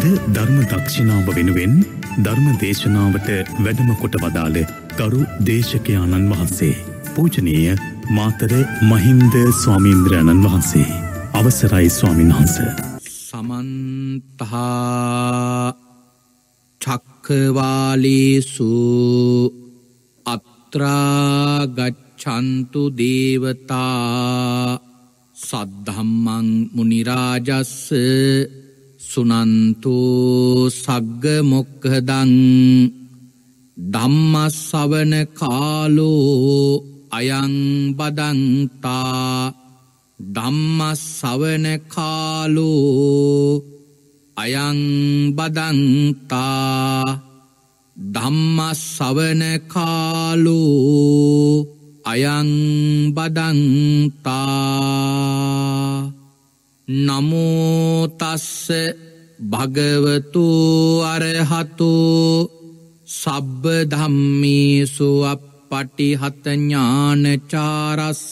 අද ධර්ම දක්ෂිනාව වෙනුවෙන් ධර්ම දේශනාවට වැඩම කොට වදාළ ගරු දේශකයාණන් වහන්සේ. පූජනීය මාතර මහින්ද ස්වාමීන්ද්‍රයණන් වහන්සේ. අවසරයි ස්වාමීන් වහන්ස. සමන්තහා චක්කවාලේසු අත්‍රාගච්චන්තු දේවතා සද්ධම්මං මුනිරාජස්ස සුනන්තු සග්ග මොක්හදං ධම්මස්සවන කාලෝ අයං බදන්තා ධම්මස්සවන කාලෝ අයං බදන්තා ධම්මස්සවන කාලෝ අයං බදන්තා නමෝතස්ස භගවතු අරහතු සබ්බ ධම්මේසු අප පටිහතඥානචාරස්ස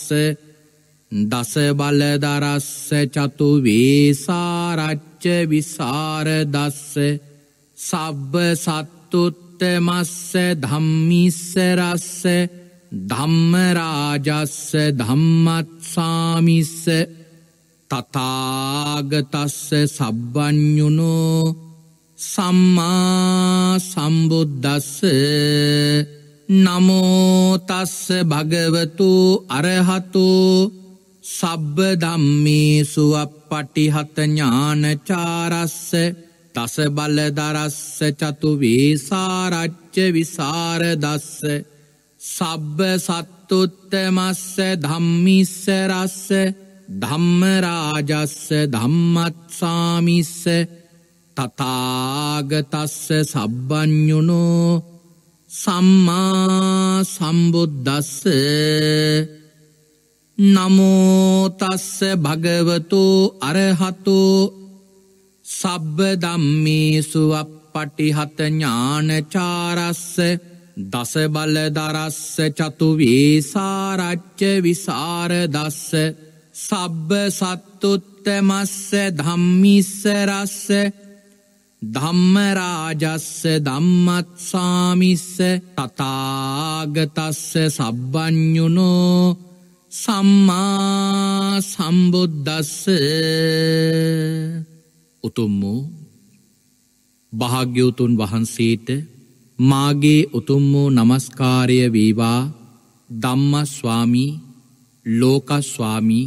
දස බලදරස්ස චතු වේසාරච්ච විසාරදස්ස සබ්බ සත්තුත්තමස්ස ධම්මිස්සරස්ස ධම්මරාජස්ස ධම්මත්සාමිස්ස තතාගතස්ස සබ්බ්ඥුණෝ සම්මා සම්බුද්ධස්ස නමෝතස්ස භගවතු අරහතු සබ්බ දම්මේසු පටිහතඥානචාරස්ස තස බලදරස්ස චතු වේසාරච්ච විසාරදස්ස සබ්බ සත්තුත්තමස්ස ධම්මිස්සරස්ස ධම්මරාජස්ස ධම්මත්සාමිස්ස තතාගතස්ස සබ්බ්ඥුණෝ සම්මා සම්බුද්ධස්ස නමෝතස්ස භගවතු අරහතු සබ්බ දම්මේසු අප පටිහත ඥානචාරස්ස දස බලදරස්ස චතුවේසාරච්ච විසාරදස්ස සබ්බ සත්තුත්තමස්ස ධම්මිස්ස රස්ස ධම්මරාජස්ස ධම්මත්සාමිස්ස තතාගතස්ස සබ්බ්ඥුනෝ සම්මා සම්බුද්ධස්ස උතුම් වූ භාග්‍යවතුන් වහන්සේට මාගේ උතුම් වූ නමස්කාරය වේවා ධම්මස්වාමී ලෝකස්වාමී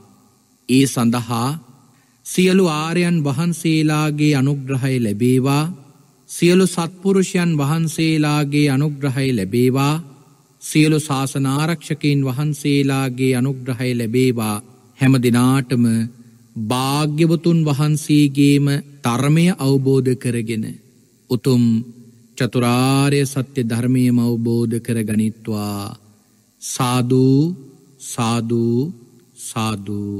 ඒ සඳහා සියලු ආරයන් වහන්සේලාගේ අනුග්‍රහය ලැබේවා සියලු සත්පුරුෂයන් වහන්සේලාගේ අනුග්‍රහය ලැබේවා සියලු ශාසනාරක්ෂකීන් වහන්සේලාගේ අනුග්‍රහය ලැබේවා හැම දෙනාටම භාග්‍යවතුන් වහන්සේගේම ධර්මය අවබෝධ කරගෙන උතුම් චතුරාර්ය සත්‍ය ධර්මයම අවබෝධ කර ගනිත්වා සාධූ සාධූ සාධූ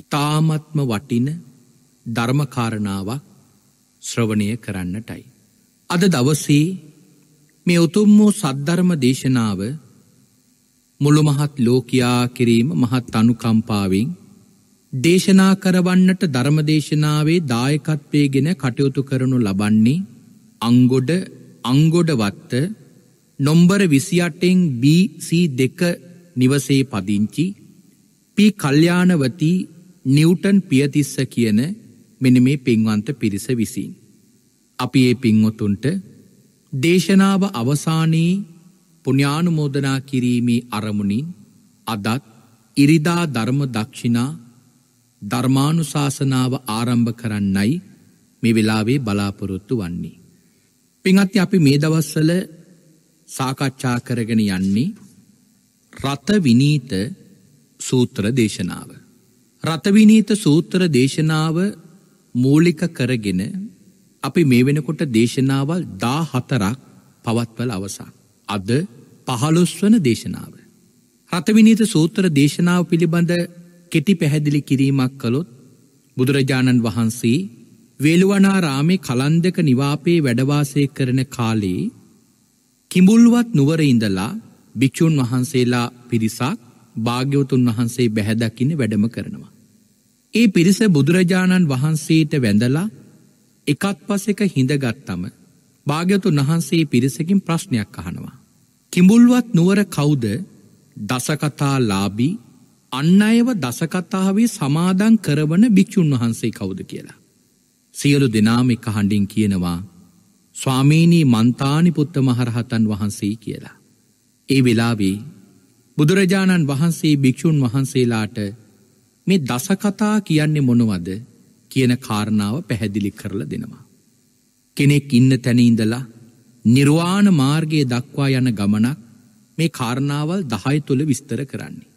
ඉතාමත්ම වටින ධර්මකාරණාවක් ශ්‍රවණය කරන්නටයි. අද දවසේ මේ උතුම් වූ සද්ධර්ම දේශනාව මුළු මහත් ලෝකයා කිරීම මහත් අනුකම්පාවෙන් දේශනා කරවන්නට ධර්මදේශනාවේ දායකත්වයගෙන කටයුතු කරනු ලබන්නේ අංගොඩ අංගොඩවත්ත නොම්බර විසිඅටෙන් BC දෙක නිවසේ පදිංචි පි කල්්‍යානවතී නිවටන් පියතිස්ස කියන මෙන මේ පින්වන්ත පිරිස විසින්. අපි ඒ පින්වොතුන්ට දේශනාව අවසානයේ පුුණ්‍යානුමෝදනා කිරීමේ අරමුණින් අදත් ඉරිදා ධර්ම දක්ෂිනා ධර්මානුශාසනාව ආරම්භ කරන්නයි මේ වෙලාවේ බලාපොරොත්තු වන්නේ. පිංහත්ති අපි මේ දවස්සල සාකච්ඡා කරගෙන යන්නේ රථ විනීත සූත්‍ර දේශනාව. රතවිනීත සූත්‍ර දේශනාව මූලික කරගෙන අපි මේ වෙනකොට දේශනාවල් දා හතරක් පවත්වල අවසා. අද පහළොස්වන දේශනාව. රතවිනීත සූත්‍ර දේශනාව පිළිබඳ කෙටි පැහැදිලි කිරීමක් කළොත් බුදුරජාණන් වහන්සේ වේළුවනාරාමේ කලන්දක නිවාපේ වැඩවාසය කරන කාලේ කිඹුල්වත් නුවර ඉඳලා භික්‍ෂූන් වහන්සේලා පිරිසක් භාග්‍යවතුන් වහන්සේ බැහැදකින්න වැඩම කරනවා. ඒ පිරිස බුදුරජාණන් වහන්සේට වැඳලා එකත් පස එක හිඳගත්තම භාග්‍යතුන් වහන්සේ පිරිසකින් ප්‍රශ්නයක් අහනවා. කිඹුල්වත් නුවර කවුද දසකතා ලාබී අන්න අයව දසකතාවේ සමාදන් කරවන භික්‍ෂූන් වහන්සේ කවුද කියලා. සියලු දෙනාම එක හඬින් කියනවා ස්වාමීනී මන්තානි පුත්ත මහරහතන් වහන්සේ කියලා. ඒ වෙලාවී බුදුරජාණන් වහන්සේ භික්‍ෂූන් වහන්සේලාට මේ දසකතා කියන්නේ මොනවද කියන කාරණාව පැහැදිලි කරලා දෙනවා. කෙනෙක් ඉන්න තැනඉඳලා නිර්වාණ මාර්ගයේ දක්වා යන ගමනක් මේ කාරණාවල් දහය තුළ විස්තර කරන්නේ.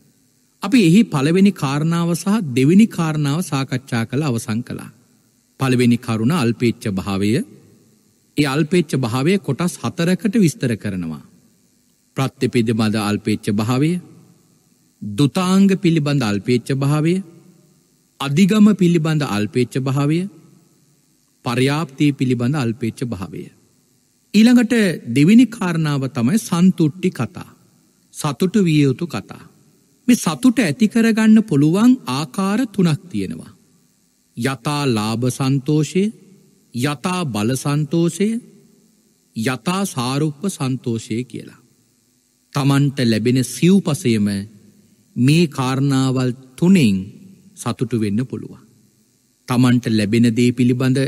අපි එහි පළවෙනි කාරණාව සහ දෙවිනි කාරණාව සාකච්ඡා කළ අවසං කළා. පළවෙනි කරුණ අල්පේච්ච භාවය ඒ අල්පේච්ච භාවය කොටස් හතරකට විස්තර කරනවා. ප්‍රත්්‍යපෙද මද අල්පේච්ච භාවය දුතාංග පිළිබඳ අල්පේච්ච භාවය අධිගම පිළිබඳ අල්පේච්ච භාවය පර්යාප්තිය පිළිබඳ අල්පේච්ච භාවය. ඊළඟට දෙවිනි කාරණාව තමයි සන්තුට්ටි කතා සතුට වියයුතු කතා. මේ සතුට ඇතිකරගන්න පුළුවන් ආකාර තුනක් තියෙනවා. යතා ලාභ සන්තෝෂය යතා බල සන්තෝෂය යතා සාරුප්ප සන්තෝෂය කියලා. තමන්ට ලැබෙන සිව්පසයම මේ කාරණාවල් තුනෙන් සතුටු වෙන්න පුළුවන්. තමන්ට ලැබෙන දේ පිළිබඳ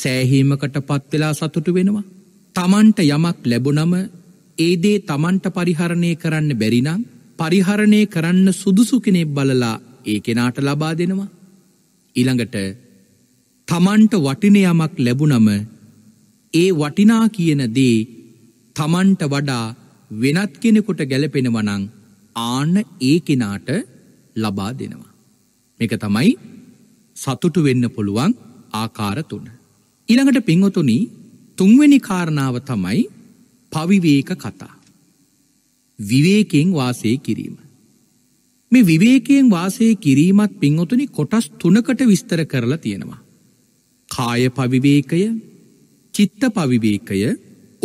සෑහීමකට පත්වෙලා සතුටු වෙනවා. තමන්ට යමක් ලැබුණම ඒදේ තමන්ට පරිහරණය කරන්න බැරිනම් පරිහරණය කරන්න සුදුසු කෙනෙක් බලලා ඒ කෙනාට ලබා දෙනවා. ඉළඟට තමන්ට වටින යමක් ලැබුණම ඒ වටිනා කියන දේ තමන්ට වඩා වෙනත් කෙනෙකුට ගැලපෙනවනං ආන්න ඒ කෙනාට ලබා දෙනවා. මේක තමයි සතුටු වෙන්න පුළුවන් ආකාර තුන. ඊළඟට පින්වතුනි තුන්වෙනි කාරණාව තමයි පවිවේක කතා. විවේකයෙන් වාසය කිරීම. මේ විවේකයෙන් වාසය කිරීමත් පින්වතුනි කොටස් තුනකට විස්තර කරලා තියෙනවා. කාය පවිවේකය චිත්ත පවිවේකය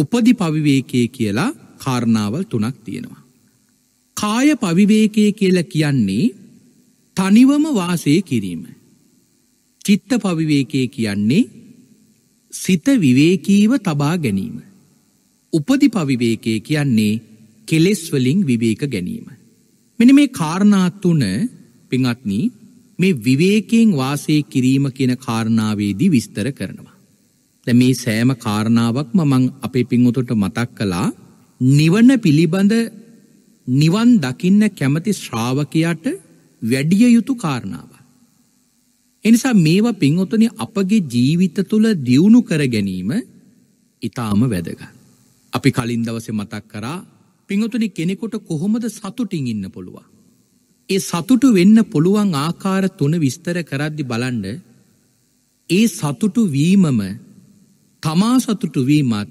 උපදි පවිවේකය කියලා කාරණාවල් තුනක් තියෙනවා. කාය පවිවේකය කියල කියන්නේ තනිවම වාසය කිරීම. චිත්ත පවිවේකය කියන්නේ සිත විවේකීව තබා ගැනීම. උපදි පවිවේකය කියන්නේ කෙලෙස්වලින් විවේක ගැනීම. මෙන මේ කාරණාත්තුන පිංත්නී මේ විවේකයෙන් වාසය කිරීම කියන කාරණාවේදී විස්තර කරනවා. ද මේ සෑම කාරණාවක්ම මං අපේ පින්වතුට මතක් කලා නිවන්න පිළිබඳ නිවන් දකින්න කැමති ශ්‍රාවකයාට වැඩිය යුතු කාරණාව. එනිසා මේවා පින්වතුන අපගේ ජීවිත තුළ දියුණු කර ගැනීම ඉතාම වැදග. අපි කලින් දවස මතක් කරා පිංහතුනි කෙනෙකොට කොහොමද සතුටින් ඉන්න පුළුවන්. ඒ සතුටු වෙන්න පුළුවන් ආකාර තුන විස්තර කරද්දි බලන්ඩ ඒ සතුටු වීමම තමා සතුටු වීමත්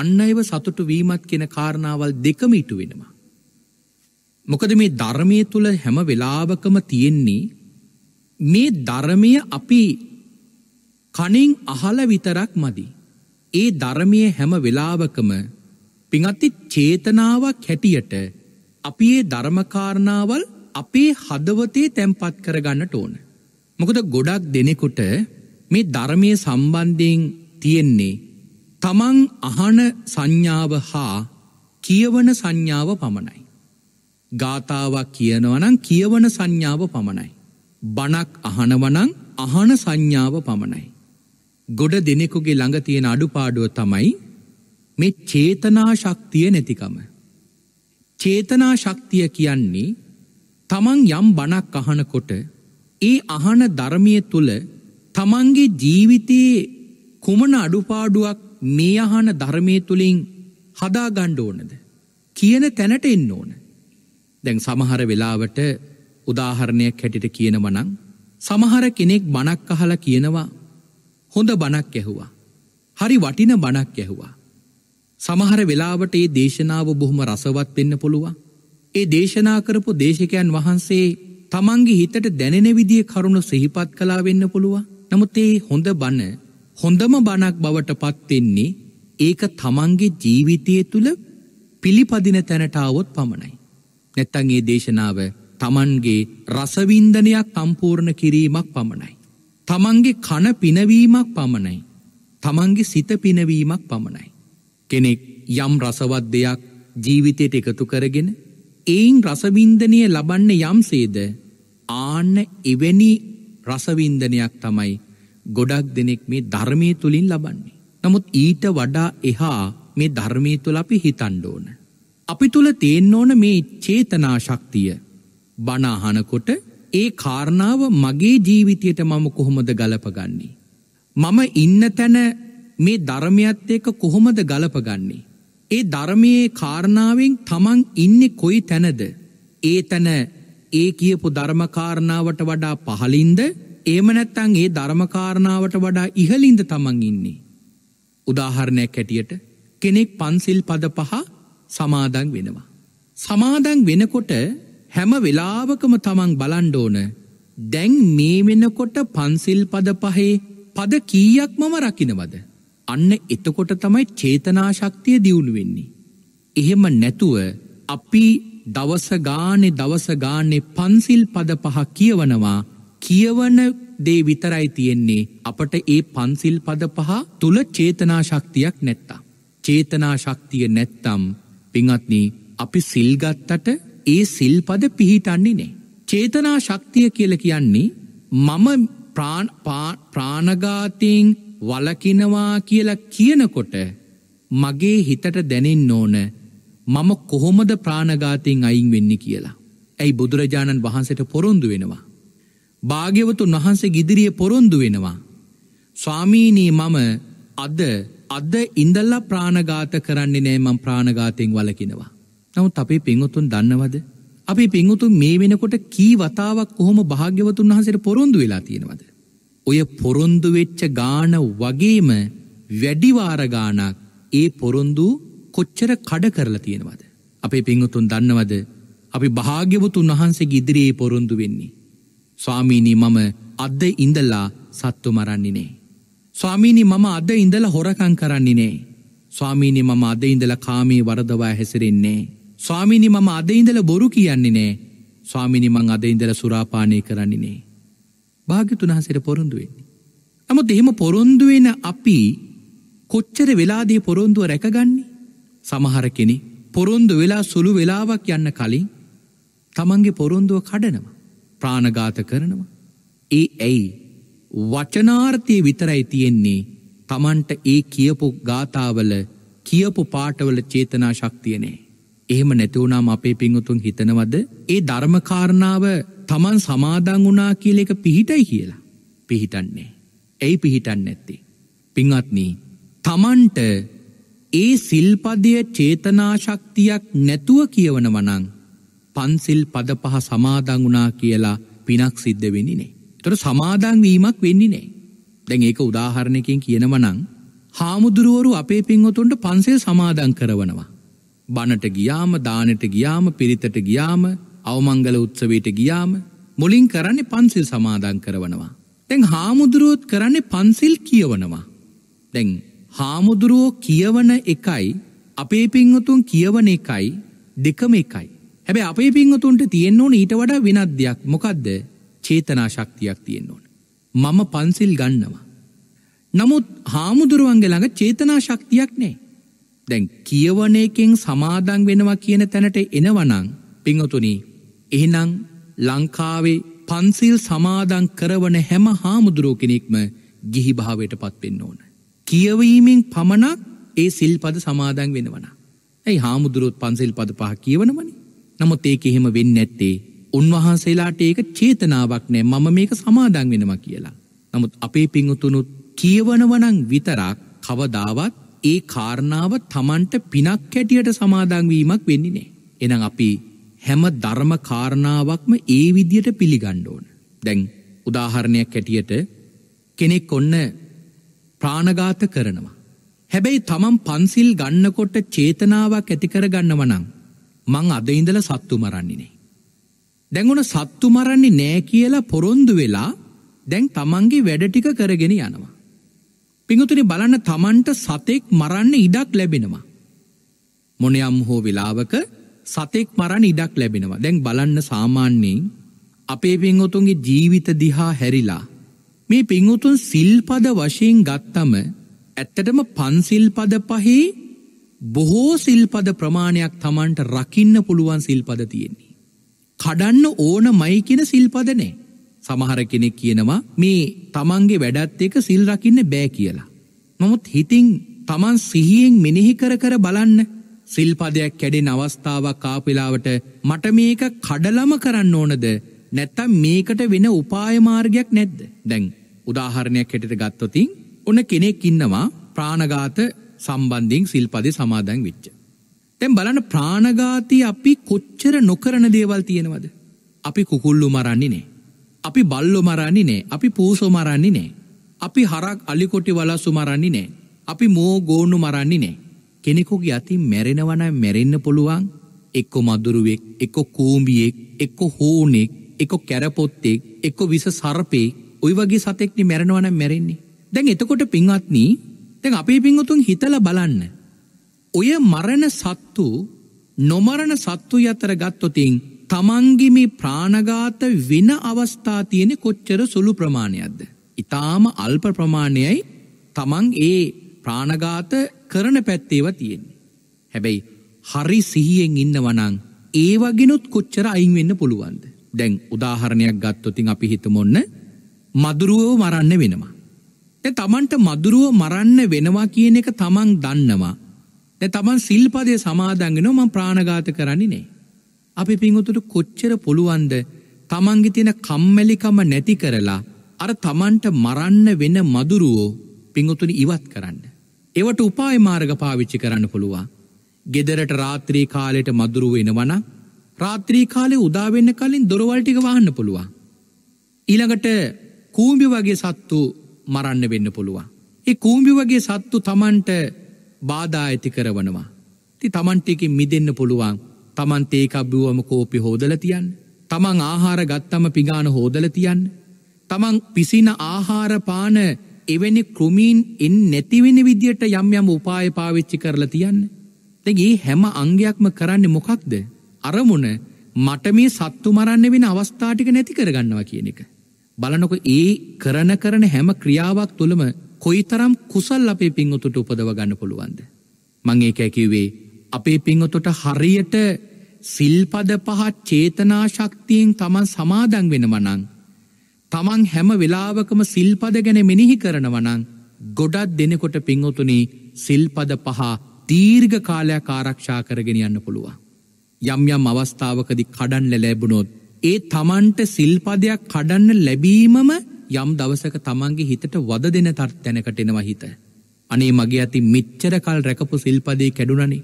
අන්න එව සතුටු වීමත් කෙන කාරණාවල් දෙකම ඉටු වෙනවා. මොකද මේ ධර්මය තුළ හැම වෙලාවකම තියෙන්නේ මේ ධර්මය අපි කනින් අහල විතරක් මදි. ඒ ධර්මය හැම වෙලාවකම පිඟත්ති චේතනාවක් හැටියට අපි ඒ ධර්මකාරණාවල් අපේ හදවතේ තැන්පත් කරගන්නට ඕන. මොකද ගොඩක් දෙනෙකොට මේ ධර්මය සම්බන්ධයෙන් තියෙන්නේ තමන් අහන සංඥාව හා කියවන සංඥාව පමණයි. ගාථාවක් කියනවනං කියවන සංඥාව පමණයි. බණක් අහනවනං අහන සංඥාව පමණයි. ගොඩ දෙනෙකුගේ ළඟ තියෙන අඩුපාඩුව තමයි මේ චේතනා ශක්තිය නැතිකම. චේතනා ශක්තිය කියන්නේ තමන් යම් බණක් අහනකොට ඒ අහන ධර්මය තුළ තමන්ගේ ජීවිතයේ කුමන අඩුපාඩුවක් මේ අහන ධර්මය තුළින් හදාගණ්ඩ ඕනද කියන තැනට එන්න ඕන. දැන් සමහර වෙලාවට උදාහරණයක් හැටිට කියනවනං සමහර කෙනෙක් බණක් අහල කියනවා හොඳ බණක් ඇැහුවා. හරි වටින බණක් ඇැහුවා. සමහර වෙලාවට ඒ දේශනාව බොහොම රසවත් වෙන්න පුළුවන්. ඒ දේශනා කරපු දේශකයන් වහන්සේ තමන්ගේ හිතට දැනෙන විදිිය කරුණු සහිපත් කලා වෙන්න පුළුවන්. නමුත් ඒ හොඳ බණ හොඳම බණක් බවට පත්වෙන්නේ ඒක තමන්ගේ ජීවිතය තුළ පිළිපදින තැනටාවොත් පමණයි. නැත්තන් ඒ දේශනාව තමන්ගේ රසවින්දනයක් සම්පූර්ණ කිරීමක් පමණයි. තමන්ගේ කන පිනවීමක් පමණයි. තමන්ගේ සිත පිනවීමක් පමණයි. කෙනෙක් යම් රසවත් දෙයක් ජීවිතයට එකතු කරගෙන එයින් රසවින්දනය ලබන්න යම්සේද ආන්න එවැනි රසවින්දනයක් තමයි ගොඩක් දෙනෙක් මේ ධර්මය තුළින් ලබන්නේ. නමුත් ඊට වඩා එහා මේ ධර්මය තුළ අපි හිතන්ඩෝන. අපි තුළ තියෙන්න ඕන මේ චේතනා ශක්තිය. බණහනකොට ඒ කාරණාව මගේ ජීවිතයට මම කොහොමද ගලපගන්නේ. මම ඉන්න තැන මේ ධර්මයත් එක්ක කොහොමද ගලපගන්නේ. ඒ ධර්මයේ කාරණාවෙන් තමන් ඉන්නේ කොයි තැනද. ඒ තැන ඒ කියපු ධර්මකාරණාවට වඩා පහලින්ද ඒම නැත්තං ඒ ධර්මකාරණාවට වඩා ඉහලින්ද තමන් ඉන්නේ. උදාහරණයක් හැටියට කෙනෙක් පන්සිල් පද පහ සමාදන් වෙනවා. සමාදන් වෙනකොට හැම වෙලාවකම තමන් බලන්ඩෝන දැන් මේ වෙනකොට පන්සිල් පද පහේ පද කීයක් මම රකිනවද. අන්න එතකොට තමයි චේතනාශක්තිය දියුණු වෙන්නේ. එහෙම නැතුව අපි දවස ගානෙ දවස ගානෙ පන්සිල් පද පහ කියවනවා කියවන දේ විතරයි තියෙන්නේ අපට ඒ පන්සිල් පද පහ තුළ චේතනාශක්තියක් නැත්තා. චේතනාශක්තිය නැත්තම් පිංහත්නී අපි සිල්ගත්තට ඒ සිල්පද පිහිටන්නේ නේ. චේතනා ශක්තිය කියල කියන්නේ මම ප්‍රාණගාතිං වලකිනවා කියලා කියනකොට මගේ හිතට දැනෙන් ඕන මම කොහොමද ප්‍රාණගාතයෙන් අයින් වෙන්න කියලා. ඇයි බුදුරජාණන් වහන්සට පොරොන්දු වෙනවා. භාග්‍යවතුන් වහන්සේ ගිදිරිය පොරොන්දු වෙනවා. ස්වාමීනී මම අද අද ඉඳල්ලා ප්‍රාණගාත කරන්නේ නෑ මං ප්‍රාණගාතයෙන් වලකිනවා. නමුත් අපේ පින්වතුන් දන්නවද? අපි පින්වතුන් මේ වෙනකොට කී වතාවක් කොහොම භාග්‍යවතුන් වහන්සේට පොරොන්දු වෙලා තියෙනවද? ඔය පොරොන්දු වෙච්ච ගාන වගේම වැඩි වාර ගාණක් ඒ පොරොන්දු කොච්චර කඩ කරලා තියෙනවද? අපේ පින්වතුන් දන්නවද? අපි භාග්‍යවතුන් වහන්සේගේ ඉදිරියේ පොරොන්දු වෙන්නේ. ස්වාමීනි මම අද ඉඳලා සත්තු මරන්නේ නෑ. ස්වාමීනි මම අද ඉඳල හොරකං කරන්නේනේ. ස්වාමීනි මම අද ඉඳල කාමී වරදවා හැසිරෙන්නේ. ස්වාමිනි මම අද ඉඳල බොරු කියන්නේනේ. ස්වාමිනි මං අද ඉඳල සුරාපානය කරන්නේනේ. භාග්‍යතුන් වහන්සේට පොරොන්දු වෙන්නේ. නමුත් එහෙම පොරොන්දු වෙන අපි කොච්චර වෙලාදී පොරොන්දුව රැකගන්නේ? සමහර කෙනෙක් පොරොන්දු වෙලා සුළු වෙලාවක් යන්න කලින් තමන්ගේ පොරොන්දුව කඩනවා. ප්‍රාණඝාත කරනවා. ඒ ඇයි වචනාර්ථය විතරයි තියෙන්නේ තමන්ට ඒ කියපු ගාථාවල කියපු පාටවල චේතනා ශක්තියනේ. එහෙම නැතිවුණම් අපේ පිංහුතුන් හිතනවද ඒ ධර්මකාරණාව තමන් සමාදං වුණා කියල එක පිහිටයි කියලා පිහිටන්නේ. ඇයි පිහිටන්න ඇත්තේ. පිංහත්නී තමන්ට ඒ සිල්පදය චේතනාශක්තියක් නැතුව කියවන වනං පන්සිල් පද පහ සමාදංගුණා කියලා පිනක් සිද්ධ වෙනිනේ. එතොට සමාදන් වීමක් වෙන්නේ නෑ. දැන් ඒක උදාහරණයකින් කියනවනං හාමුදුරුවරු අපේ පින්වතුන්ට පන්සේ සමාදන් කරවනවා. බණට ගියාම දානට ගියාම පිරිතට ගියාම අවමංගල උත්සවයට ගියාම මුලින් කරන්නේ පන්සිල් සමාදන් කරවනවා. තැන් හාමුදුරුවොත් කරන්නේ පන්සිල් කියවනවා. දැන් හාමුදුරුවෝ කියවන එකයි අපේ පිංහතුන් කියවන එකයි දෙකම එකයි. හැබැ අපේ පිංහතුන්ට තියෙන්න්නවන ඊට වඩා විනද්‍යයක් මොකක්ද චේතනා ශක්තියක් තියෙන්න්න ඕන. මම පන්සිල් ගන්නවා. නමුත් හාමුදුරුවන්ගේ ළඟ චේතනා ශක්තියක් නෑ. දැන් කියවනයකෙන් සමාදං වෙනවා කියන තැනට එනවනං පිංහතුනී එහනං ලංකාවේ පන්සිල් සමාදං කරවන හැම හාමුදුරුව කෙනෙක්ම ගිහිභාවයට පත්වෙන්න ඕන. කියවීමෙන් පමණක් ඒ සිල්පද සමාදං වෙනවන. ඇයි හාමුදුරුවත් පන්සිල් පද පහ කියවනමනි නමුත් ඒක එහෙම වෙන්න ඇත්තේ උන්වහන්සේලාට ඒක චේතනාවක් නෑ මම මේක සමාදන් වෙනවා කියලා. නමුත් අපේ පිංහතුනුත් කියවනවනං විතරක් කවදාවත් ඒ කාරණාව තමන්ට පිනක් හැටියට සමාදංවීමක් වෙන්නේ නෑ. එනම් අපි හැම ධර්ම කාරණාවක්ම ඒ විදියට පිළිගණ්ඩෝන. දැන් උදාහරණයක් හැටියට කෙනෙක් ඔන්න ප්‍රාණගාත කරනවා. හැබැයි තමන් පන්සිල් ගන්නකොට චේතනාවක් ඇතිකර ගන්නවනං මං අද ඉඳල සත්තු මරන්නේ නේ. දැඟුණ සත්තු මරන්නේ නෑ කියලා පොරොන්දු වෙලා දැන් තමන්ගේ වැඩටික කරගෙන යනවා. පිඟුතුනි බලන්න තමන්ට සතෙක් මරන්න ඉඩක් ලැබෙනවා. මොනයම් හෝ වෙලාවක සතෙක් මරණ ඉඩක් ලැබෙනවා දැන් බලන්න සාමාන්‍යයෙන් අපේ පිංවතුන්ගේ ජීවිත දිහා හැරිලා. මේ පිංවතුන් සිල්පද වශයෙන් ගත්තම ඇත්තටම පන්සිල්පද පහේ බොහෝ සිල්පද ප්‍රමාණයක් තමන්ට රකින්න පුළුවන් සිල්පද තියෙන්නේ. කඩන්න ඕන මයි කියන සිල්පදනේ. සමහර කෙනෙක් කියනවා මේ තමන්ගේ වැඩත් එක සිල් රකින්න බෑ කියලා. නමුත් හිතින් තමන් සිහියෙන් මෙනෙහි කර කර බලන්න සිල්පදයක් කැඩෙන අවස්ථාවක් කාපිලාවට මට මේක කඩලම කරන්න ඕනද නැත්තම් මේකට වෙන උපායමාර්ගයක් නැද්ද දැන් උදාහරණයක් හෙටට ගත්තොතින් ඔන කෙනෙක් ඉන්නවා ප්‍රාණගාත සම්බන්ධින් සිල්පදය සමාදන් විච්ච. තැම් බලන ප්‍රාණගාතය අපි කොච්චර නොකරන දේවල් තියෙනවද. අපි කුකුල්ලු මරන්නේ නෑ. අපි බල්ලො මරන්නේ නෑ අපි පූසෝ මරන්නේ නෑ. අපි හරක් අලිකොටි වලා සුමරන්නේ නෑ. අපි මෝ ගෝනු මරන්නේ නෑ. කෙනෙකුගේ අති මැරෙනවන මැරෙන්න්න පුළුවන් එක්කො මදුරුවෙක් එක්කො කූම්බියෙක් එක්කො හෝනෙක් එක කැරපොත්තෙක් එක්කො විස සරපේ ඔයි වගේ සතෙක්නි මැරෙනවන මැරෙන්නේ. දැන් එතකොට පින්වත්නී තැන් අපේ පින්වතුන් හිතල බලන්න. ඔය මරණ සත්තු නොමරණ සත්තු අතර ගත්තොතින් තමන්ගිමි ප්‍රාණගාත වෙන අවස්ථා තියෙන කොච්චර සුළු ප්‍රමාණයක්ද. ඉතාම අල්ප ප්‍රමාණයයි තමන් ඒ ප්‍රාණගාත කරන පැත්තේව තියෙන්. හැබැයි හරි සිහියෙන් ඉන්නවනං ඒවගෙනුත් කොච්චර අයින්වෙන්න පුළුවන්ද. දැන් උදාහරණයක් ගත්තොතින් අපි හිතමොන්න මදුරුවෝ මරන්න වෙනවා. තමන්ට මදුරුව මරන්න වෙනවා කියන එක තමන් දන්නවා දැ තමන් සිල්පදය සමාදංගෙන ම ප්‍රාණගාත කරන්නේ නෑ. අපි පිංහතුට කොච්චර පුළුවන්ද තමන්ගි තියෙන කම්මැලිකම නැති කරලා අර තමන්ට මරන්න වෙන මදුරුවෝ පිංහතුනි ඉවත් කරන්න. ඒවට උපාය මාර්ග පාවිච්චි කරන්න පුළුවන්. ගෙදරට රාත්‍රී කාලයට මදුරුව වෙනවන රාත්‍රී කාලේ උදාවෙන්න කලින් දොරවල්ටික වහන්න පුළුවන්. ඊළඟට කූම්බි වගේ සත්තු මරන්න වෙන්න පුළුවන්. ඒ කූම්බි වගේ සත්තු තමන්ට බාධා ඇති කරවනවා. ති තමන්ටකින් මිදන්න පුළුවන් තමන් තේකබ්බුවම කෝපි හෝදල තියන්. තමන් ආහාර ගත්තම පිගාන හෝදල තියන්. තමන් පිසින ආහාරපාන එවැනි කෘමීන් එන් නැතිවෙන විදියට යම් යම් උපාය පාවිච්චි කරලා තියන්න. තැගේ හැම අංගයක්ම කරන්න මොකක්ද. අරමුණ මට මේ සත්තු මරන්න වෙන අවස්ථාටික නැති කරගන්නවා කියන එක. බලනොක ඒ කරන කරන හැම ක්‍රියාවක් තුළම කොයි තරම් කුසල් අපේ පිංහතුට උපදව ගන්න පුළුවන්ද. මංඒ කැකිවේ අපේ පිංහතුට හරියට සිල්පද පහත් චේතනා ශක්තියෙන් තමන් සමාදන් වෙන වනං. තමන් හැම වෙලාවකම සිල්පද ගැන මෙනිහි කරනවනං ගොඩත් දෙනකොට පිංහොතුනි සිල්පද පහ තීර්ඝ කාලයක් ආරක්ෂා කරගෙන යන්න පුළුවන්. යම් යම් අවස්ථාවකදි කඩන්න ලැබුණොත් ඒ තමන්ට සිල්පදයක් කඩන්න ලැබීමම යම් දවසක තමන්ගේ හිතට වද දෙන තත් තැනකට එනවා හිත. අනේ මගේ ඇති මෙච්චර කල් රැකපු සිල්පදේ කැඩුනනේ.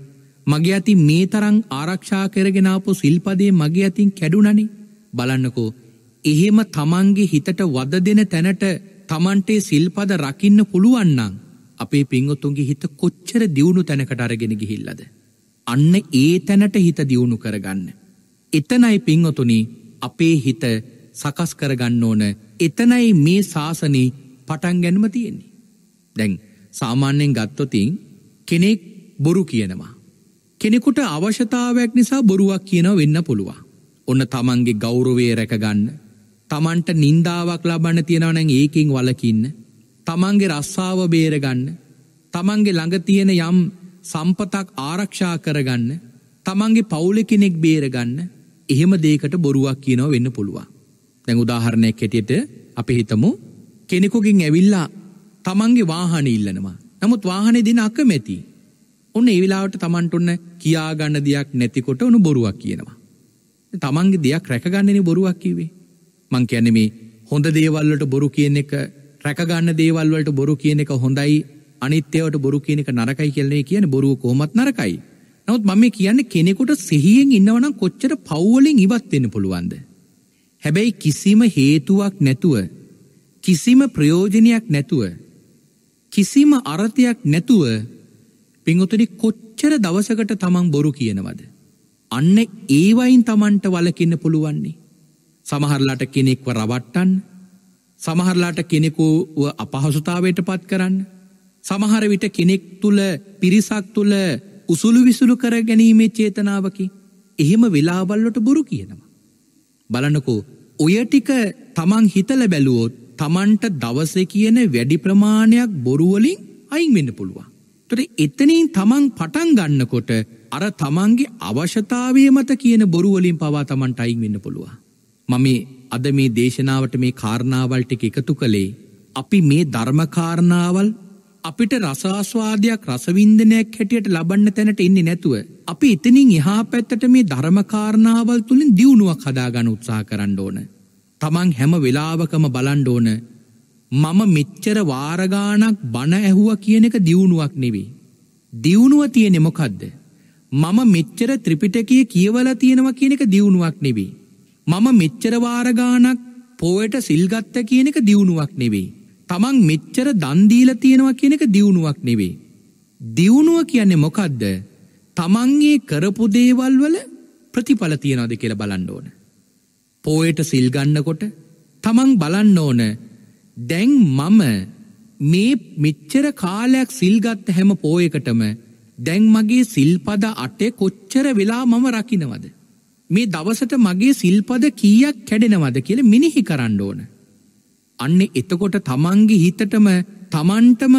මගේ ඇති මේ තරං ආරක්ෂා කරගෙනාපු සිල්පදේ මගේ ඇතින් කැඩුනනේ. බලන්නකෝ එහෙම තමන්ගේ හිතට වද දෙන තැනට තමන්ටේ සිල්පද රකින්න පුළුවන්නම් අපේ පිංගොතුන්ගේ හිත කොච්චර දියුණු තැනකට අරගෙන ගිහිල්ලද. අන්න ඒ තැනට හිත දියුණු කරගන්න. එතනයි පිංගොතුනි අපේ හිත සකස් කරගන්න ඕන එතනයි මේ ශාසනී පටන් ගැනම තියෙන්නේ. දැන් සාමාන්‍යයෙන් ගත්තොතින් කෙනෙක් බොරු කියනවා. කෙනෙකුට අවශ්‍යතාවයක් නිසා බොරුවක් කියනව වෙන්න පුළුවන්. ඔන්න තමන්ගේ ගෞරවේ රැකගන්න. තමන්ට නින්දාවක් ලබන්න තියෙනවනැන් ඒකින් වලකින්න. තමන්ගේ රස්සාව බේරගන්න. තමන්ගේ ළඟ තියෙන යම් සම්පතක් ආරක්ෂා කරගන්න. තමන්ගේ පවුල කෙනෙක් බේරගන්න එහෙම දේකට බොරුවක් කියනව වෙන්න පුළුවන්. දැන් උදාහරණයක් හැටියට අපි හිතමු කෙනෙකුගින් ඇවිල්ලා තමන්ගේ වාහන ඉල්ලනවා. නමුත් වාහනේ දෙන අකමැති. ඔන්න ඒ වෙලාවට තමන්ට ඔන්න කියාගන්න දෙයක් නැතිකොට උණු බොරුවක් කියනවා. තමන්ගේ දෙයක් රැකගන්නනේ බොරුවක් කිව්වේ. මං කියන්නේ මේ හොඳ දේවල් වලට බොරු කියන එක රැකගන්න දේවල් වලට බොරු කියන එක හොඳයි අනිත් ඒවාට බොරු කියන එක නරකයි කියලා නේ කියන්නේ බොරුව කොහොමත් නරකයි. නමුත් මම මේ කියන්නේ කෙනෙකුට සිහියෙන් ඉන්නවනම් කොච්චර පව් වලින් ඉවත් වෙන්න පුළුවන්ද? හැබැයි කිසිම හේතුවක් නැතුව කිසිම ප්‍රයෝජනයක් නැතුව කිසිම අරථයක් නැතුව පිංගුතුනි කොච්චර දවසකට තමන් බොරු කියනවද අන්න ඒවයින් තමන්ට වලකින්න පුළුවන්නේ සමහරලාට කෙනෙක්ව රවට්ටන් සමහරලාට කෙනෙකුව අපහසුතාවයට පත් කරන්න සමහර විට කෙනෙක් තුළ පිරිසක් තුළ උසුළු විසුළු කර ගැනීමේ චේතනාවකි එහෙම වෙලාබල්ලොට බොරු කියනවා බලනකෝ ඔය ටික තමන් හිතල බැලුවොත් තමන්ට දවස කියන වැඩි ප්‍රමාණයක් බොරුවලින් අයින් වෙන්න පුළුවන්. තොර එතනින් තමන් පටන් ගන්නකොට අර තමන්ගේ අවශ්‍යතාවය මත කියන බොරුවලින් පවා තමන්ට අයින් වෙන්න පුළුවන්. මම අද මේ දේශනාවට මේ කාරණාවල් ටික එකතු කළේ අපි මේ ධර්මකාරණාවල් අපිට රසාස්වාදයක් රසවින්දනයක් හැටියට ලබන්න තැනට එන්නේ නැතුව අපි එතනින් එහා පැත්තට මේ ධර්මකාරණාවල් තුලින් දියුණුවක් හදාගන්න උත්සාහ කරන්න ඕන. Taman හැම වෙලාවකම බලන්න ඕන මම මෙච්චර වාර ගාණක් බණ ඇහුවා කියන එක දියුණුවක් නෙවෙයි. දියුණුව තියෙන්නේ මොකද්ද? මම මෙච්චර ත්‍රිපිටකය කියවලා තියෙනවා කියන එක දියුණුවක් නෙවෙයි. මම මෙච්චර වාර ගාණක් පොයට සිල් ගත්තා කියන එක දියුණුවක් නෙවෙයි. තමන් මෙච්චර දන්දීල තියෙනවා කියන එක දියුණුවක් නෙවේ. දියුණුව කියන්නේ මොකක්ද තමන්ගේ කරපු දේවල් වල ප්‍රතිඵල තියෙනවද කියලා බලන්න ඕන. පෝයට සිල් ගන්නකොට තමන් බලන්න ඕන දැන් මම මේ මෙච්චර කාලයක් සිල්ගත්ත හැම පෝයකටම දැන් මගේ සිල්පද අටේ කොච්චර වෙලා මම රකිනවද. මේ දවසට මගේ සිල්පද කීයක් කැඩෙනවද කියල මිනිහි කරන්න ඕන. අන්න එතකොට තමන්ගේ හිතටම තමන්ටම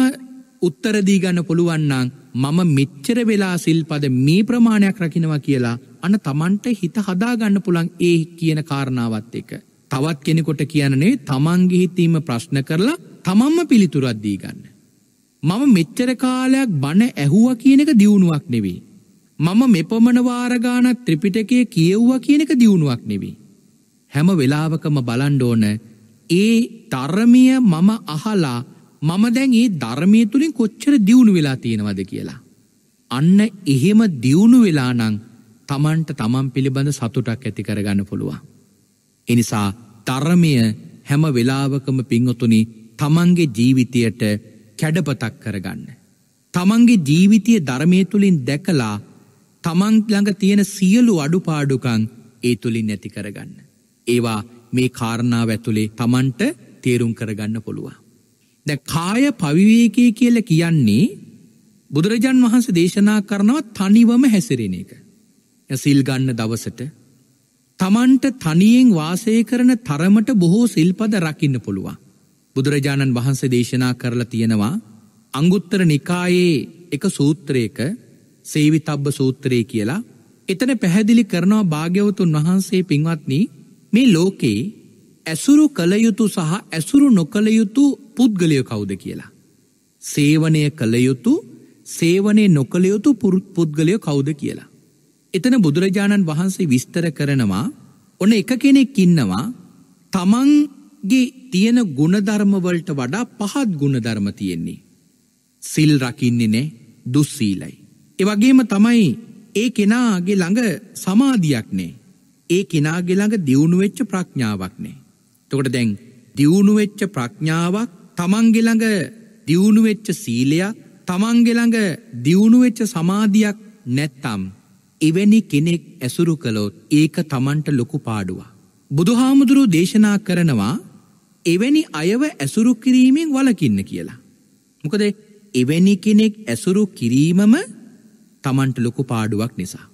උත්තරදී ගන්න පුළුවන්නං මම මෙච්චර වෙලා සිල්පද මේ ප්‍රමාණයක් රකිනවා කියලා අන තමන්ට හිත හදාගන්න පුළන් ඒ කියන කාරණාවත් එක. තවත් කෙනෙකොට කියනනේ තමන්ගේ හිතීම ප්‍රශ්න කරලා තමන්ම පිළිතුරද්දී ගන්න. මම මෙච්චර කාලයක් බණ ඇහුව කියන එක දියුණුවක් නෙවී. මම මෙපමණ වාරගාන ත්‍රිපිටකය කියව්වා කියන එක දියුණුවක් නෙවී. හැම වෙලාවකම බලන්ඩෝන ඒ ධර්මය මම අහලා මම දැන් ඒ ධර්මය තුළින් කොච්චර දියුණු වෙලා තියෙනවද කියලා. අන්න එහෙම දියුණු වෙලා නං තමන්ට තමන් පිළිබඳ සතුටක් ඇති කරගන්න පුළුවන්. එනිසා ධර්මය හැම වෙලාවකම පිංහතුනි තමන්ගේ ජීවිතයට කැඩපතක් කරගන්න. තමන්ගේ ජීවිතය ධර්මය තුළින් දැකලා තමන් ළඟ තියෙන සියලු අඩුපාඩුකං ඒ තුළින් නැති කරගන්න. ඒවා මේ කාරණාව ඇතුළේ Tamanට තේරුම් කරගන්න පුළුවන්. දැන් කාය පවිවේකී කියලා කියන්නේ බුදුරජාන් වහන්සේ දේශනා කරනවා තනිවම හැසිරෙන එක. සිල් ගන්න දවසට තමන්ට තනියෙන් වාසය කරන තරමට බොහෝ සිල්පද රකින්න පුළුවන්. බුදුරජාණන් වහන්සේ දේශනා කරලා තියෙනවා අංගුත්තර නිකායේ එක සූත්‍රයක සේවිතබ්බ සූත්‍රය කියලා එතන පැහැදිලි කරනවා භාග්‍යවතුන් වහන්සේ පින්වත්නි මේ ලෝකේ ඇසුරු කළයුතු සහ ඇසුරු නොකළයුතු පුද්ගලය කවුද කියලා. සේවනය කළයුතු සේවනේ නොකළයුතු පුරුත් පුද්ගලය කවුද කියලා. එතන බුදුරජාණන් වහන්සේ විස්තර කරනවා ඔන එක කෙනෙක් ඉන්නවා තමන්ගේ තියෙන ගුණධර්මවලට වඩා පහත් ගුණධර්ම තියෙන්නේ. සිල් රකින්නේ නෑ දුස්සීලයි. එවගේම තමයි ඒ කෙනාගේ ළඟ සමාධියක් නේ ඒ කෙනාගේ ළඟ දියුණු වෙච්ච ප්‍රඥාවක් නැහැ. එතකොට දැන් දියුණු වෙච්ච ප්‍රඥාවක් තමන්ගේ ළඟ දියුණු වෙච්ච සීලයක් තමන්ගේ ළඟ දියුණු වෙච්ච සමාධියක් නැත්තම් එවැනි කෙනෙක් ඇසුරු කළොත් ඒක තමන්ට ලොකු පාඩුවක්. බුදුහාමුදුරුවෝ දේශනා කරනවා එවැනි අයව ඇසුරු කිරීමෙන් වළකින්න කියලා. මොකද එවැනි කෙනෙක් ඇසුරු කිරීමම තමන්ට ලොකු පාඩුවක් නිසා.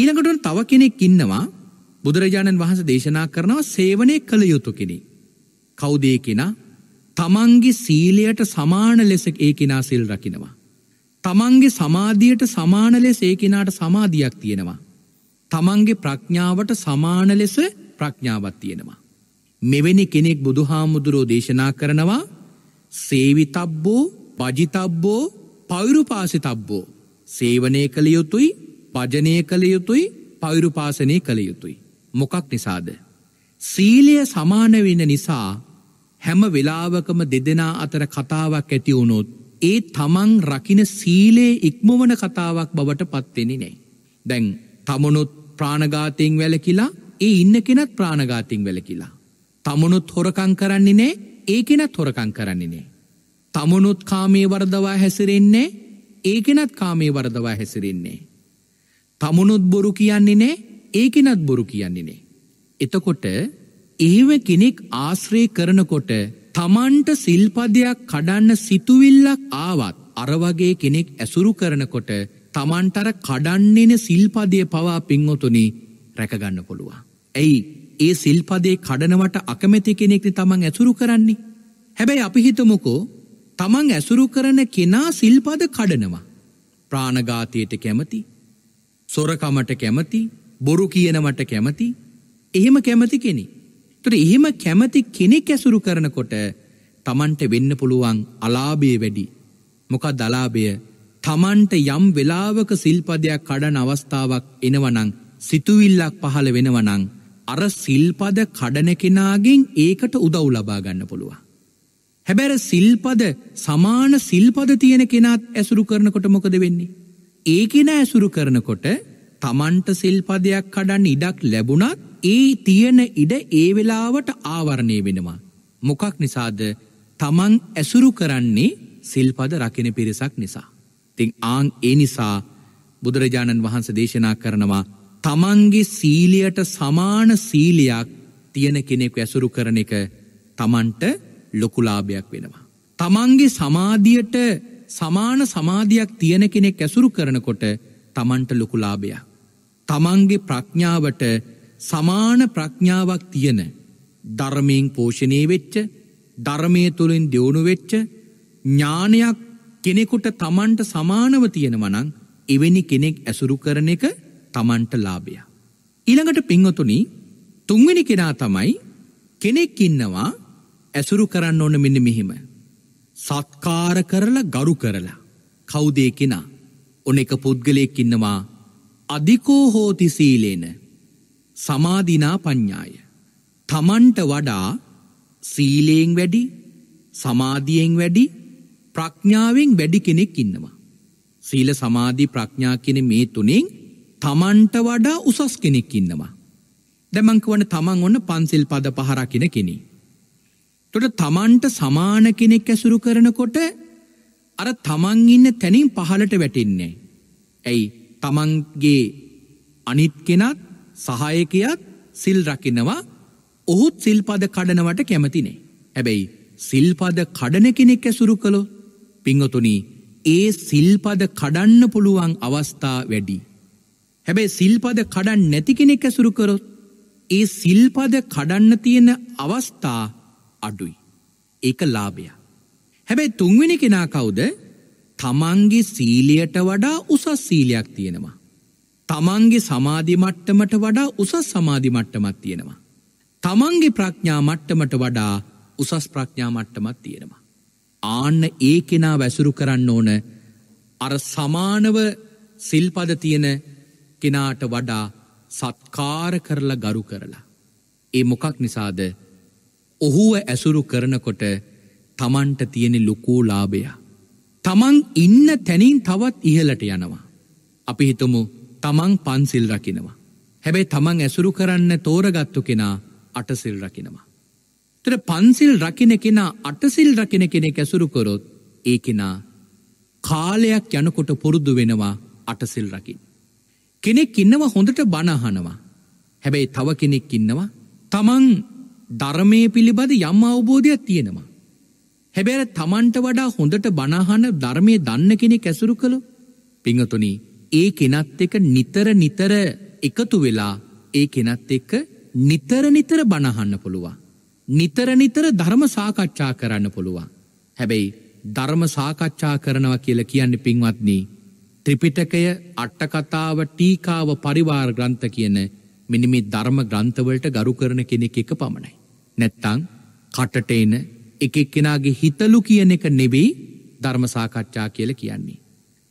ඊළඟට තව කෙනෙක් ඉන්නවා බුදුරජාණන් වහන්ස දේශනා කරනවා සේවනය කළ යුතු කෙනෙ. කෞදේ කෙනා තමන්ගේ සීලයට සමාන ලෙස ඒ කෙනා සිල් රකිනවා. තමන්ගේ සමාධියට සමාන ලෙස ඒ කෙනාට සමාධියක් තියෙනවා. තමන්ගේ ප්‍රඥාවට සමාන ලෙස ප්‍රඥාවත් තියෙනවා. මෙවැනි කෙනෙක් බුදුහාමුදුරෝ දේශනා කරනවා සේවිතබ්බෝ පජිතබ්බෝ පෛරුපාසි තබ්බෝ සේවනය කළ යුතුයි පජනය කළ යුතුයි පෛරුපාසනය කළ යුතුයි. මොකක් නිසාද. සීලිය සමානවෙන්න නිසා හැම වෙලාවකම දෙදෙනා අතර කතාවක් ඇති වුණොත් ඒ තමන් රකින සීලේ ඉක්මවන කතාවක් බවට පත්වෙෙන නෑ. දැන් තමනුත් ප්‍රාණගාතයෙන් වැලකිලා ඒ ඉන්න කෙනත් ප්‍රාණගාතින් වැලකිලා. තමනුත් හොරකං කරන්නේ නෑ ඒකෙනත් හොරකං කරන්නේ නෑ. තමනුත් කාමේ වරදවා හැසිරෙන්නේ ඒකෙනත් කාමේ වරදවා හැසිරෙන්නේ. තමනුත් බොරු කියන්නේ නෑ ඒකෙනත් බොරු කියන්නේ නේ. එතකොට එහෙම කෙනෙක් ආශ්‍රය කරනකොට තමන්ට සිල්පදයක් කඩන්න සිතුවිල්ලක් ආවත් අරවගේ කෙනෙක් ඇසුරු කරනකොට තමන්ටර කඩන්නේන සිල්පදය පවා පින්වතුනි රැකගන්න පුළුවන්. ඇයි ඒ සිල්පදේ කඩනවට අකමැති කෙනෙක්න තමන් ඇසුරු කරන්නේ. හැබැයි අපිහිතමුකෝ තමන් ඇසුරු කරන කෙනා සිල්පද කඩනවා. ප්‍රාණගාතයට කැමති සොරකමට කැමති බොරු කියනවට කැමති එහෙම කැමති කෙනෙ. තුර එහෙම කැමති කෙනෙක් ඇසුරු කරනකොට තමන්ට වෙන්න පුළුවන් අලාභය වැඩි. මොක දලාභය තමන්ට යම් වෙලාවක සිල්පදයක් කඩන අවස්ථාවක් එනවනං සිතුවිල්ලක් පහළ වෙනවනං අර සිල්පද කඩන කෙනාගෙන් ඒකට උදව් ලබා ගන්න පුළුවන්. හැබැර සිල්පද සමාන සිල්පද තියෙන කෙනත් ඇසුරු කරනකොට මොකද වෙන්නේ. ඒ කෙන ඇසුරු කරනකොට තමන්ට සිල්පදයක් කඩන්න ඉඩක් ලැබුණත් ඒ තියෙන ඉඩ ඒ වෙලාවට ආවරණය වෙනවා. මොකක් නිසාද තමන් ඇසුරු කරන්නේ සිල්පද රකින පිරිසක් නිසා. තිං ආං ඒ නිසා බුදුරජාණන් වහන්ස දේශනා කරනවා තමන්ගේ සීලියට සමාන සීලියක් තියෙන කෙනෙක් ඇසුරු කරන එක තමන්ට ලොකුලාභයක් වෙනවා. තමන්ගේ සමාධියට සමාන සමාධයක් තියෙන කෙනෙක් ඇසුරු කරනකොට තමන්ට ලොකුලාභයක්. තමන්ගේ ප්‍රඥාවට සමාන ප්‍රඥාවක් තියෙන ධර්මයෙන් පෝෂණය වෙච්ච ධර්මය තුළින් දියුණු වෙච්ච ඥානයක් කෙනෙකුට තමන්ට සමානව තියෙනවනං එවැනි කෙනෙක් ඇසුරු කරන එක තමන්ට ලාභය. ඊළඟට පිංහතුනි තුන්වෙනි කෙනා තමයි කෙනෙක් ඉන්නවා ඇසුරු කරන්න ඕන මෙන්න මෙහිම. සත්කාර කරලා ගරු කරලා කෞදේ කෙනා ඔන එක පුද්ගලයෙක් ඉන්නවා අධිකෝ හෝති සීලේන සමාධිනා පඤ්ඤාය. තමන්ට වඩා සීලයෙන් වැඩි සමාධියෙන් වැඩි ප්‍රඥාවෙන් වැඩි කෙනෙක් ඉන්නවා. සීල සමාධි ප්‍රඥා කියන මේ තුනෙන් තමන්ට වඩා උසස් කෙනෙක් ඉන්නවා. දැමංක වන තමන් ඔන්න පන්සිල් පද පහරකින කෙනෙ. තොට තමන්ට සමාන කෙනෙක් ඇසුරු කරනකොට අර තමන් ඉන්න තැනින් පහලට වැටින්නේ. ඇයි තමන්ගේ අනිත් කෙනත් සහයකයත් සිල් රකිනවා ඔහුත් සිල්පද කඩනවට කැමතිනේ. හැබැයි සිල්පද කඩන කෙනෙක් ඇසුරු කළො පිංහතුනි ඒ සිල්පද කඩන්න පුළුවන් අවස්ථා වැඩි. හැබැයි සිල්පද කඩන් නැති කෙනෙක් ඇසුරු කරොත් ඒ සිල්පද කඩන්න තියෙන අවස්ථා අඩුයි. ඒක ලාභය. හැබැයි තුන්වෙනි කෙනා කවුද තමන්ගේ සීලියට වඩා උසස් සීලයක් තියෙනවා. තමන්ගේ සමාධි මට්ටමට වඩා උසස් සමාධි මට්ටමත් තියෙනවා. තමන්ගේ ප්‍රඥා මට්ටමට වඩා උසස් ප්‍රඥා මට්ටමත් තියෙනවා. ආන්න ඒ කෙනා වැසුරු කරන්න ඕන අර සමානව සිල්පද තියෙන කෙනාට වඩා සත්කාර කරලා ගරු කරලා. ඒ මොකක් නිසාද ඔහුව ඇසුරු කරනකොට තමන්ට තියෙනෙ ලොකෝ ලාභයා. තමන් ඉන්න තැනින් තවත් ඉහලට යනවා. අපි හිතමු තමන් පන්සිල් රකිනවා. හැබැයි තමන් ඇසුරු කරන්න තෝරගත්තු කෙනා අටසිල් රකිනවා. තර පන්සිල් රකින කෙනා අටසිල් රකින කෙනෙක් ඇසුරු කොරොත් ඒ කෙනා කාලයක් යනකොට පුරුදු වෙනවා අටසිල් රකින්. කෙනෙක් ඉන්නවා හොඳට බණහනවා. හැබැයි තව කෙනෙක් ඉන්නවා තමන් ධර්මය පිළිබඳ යම් අවබෝධයක් තියෙනවා. හැබැර තමන්ට වඩා හොඳට බණහන ධර්මය දන්න කෙනෙ කැසුරු කළු පිංහතුනි ඒ කෙනත් එක නිතර නිතර එකතු වෙලා ඒ කෙනත් එක්ක නිතර නිතර බණහන්න පුළුවන්. නිතර නිතර ධර්ම සාකච්ඡා කරන්න පුළුවන්. හැබැයි ධර්ම සාකච්ඡා කරනවා කියල කියන්න පින්වත්නී. ත්‍රිපිටකය අට්ටකතාව ටීකාව පරිවාර ග්‍රන්ථ කියන මිනිමි ධර්ම ග්‍රන්ථවලට ගරු කරන කෙනෙක් එක පමණයි. නැත්තං කටටේන එක එක්කෙනගේ හිතලු කියන එක නෙවෙයි ධර්මසාකච්ඡා කියල කියන්නේ.